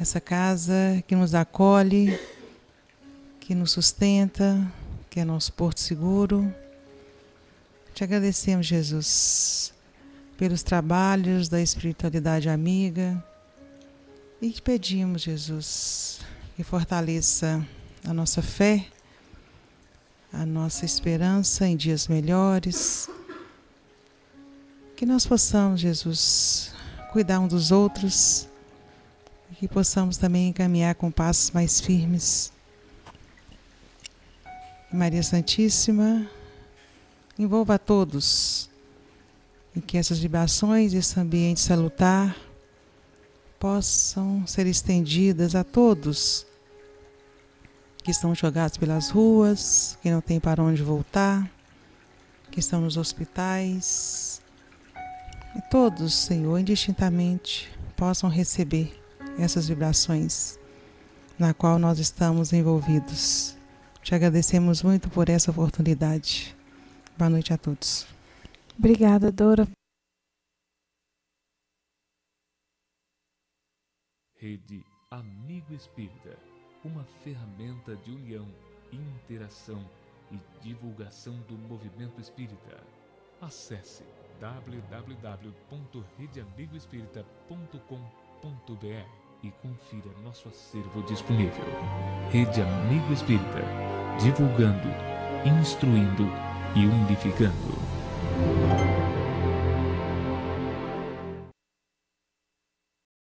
essa casa que nos acolhe, que nos sustenta, que é nosso porto seguro. Te agradecemos, Jesus, pelos trabalhos da espiritualidade amiga e te pedimos, Jesus, que fortaleça a nossa fé a nossa esperança em dias melhores. Que nós possamos, Jesus, cuidar um dos outros e que possamos também caminhar com passos mais firmes. Maria Santíssima, envolva a todos e que essas vibrações, esse ambiente salutar, possam ser estendidas a todos que estão jogados pelas ruas, que não tem para onde voltar, que estão nos hospitais. E todos, Senhor, indistintamente, possam receber essas vibrações na qual nós estamos envolvidos. Te agradecemos muito por essa oportunidade. Boa noite a todos. Obrigada, Dora. Rede Amigo Espírita uma ferramenta de união, interação e divulgação do movimento espírita. Acesse www.redeamigoespirita.com.br e confira nosso acervo disponível. Rede Amigo Espírita, divulgando, instruindo e unificando.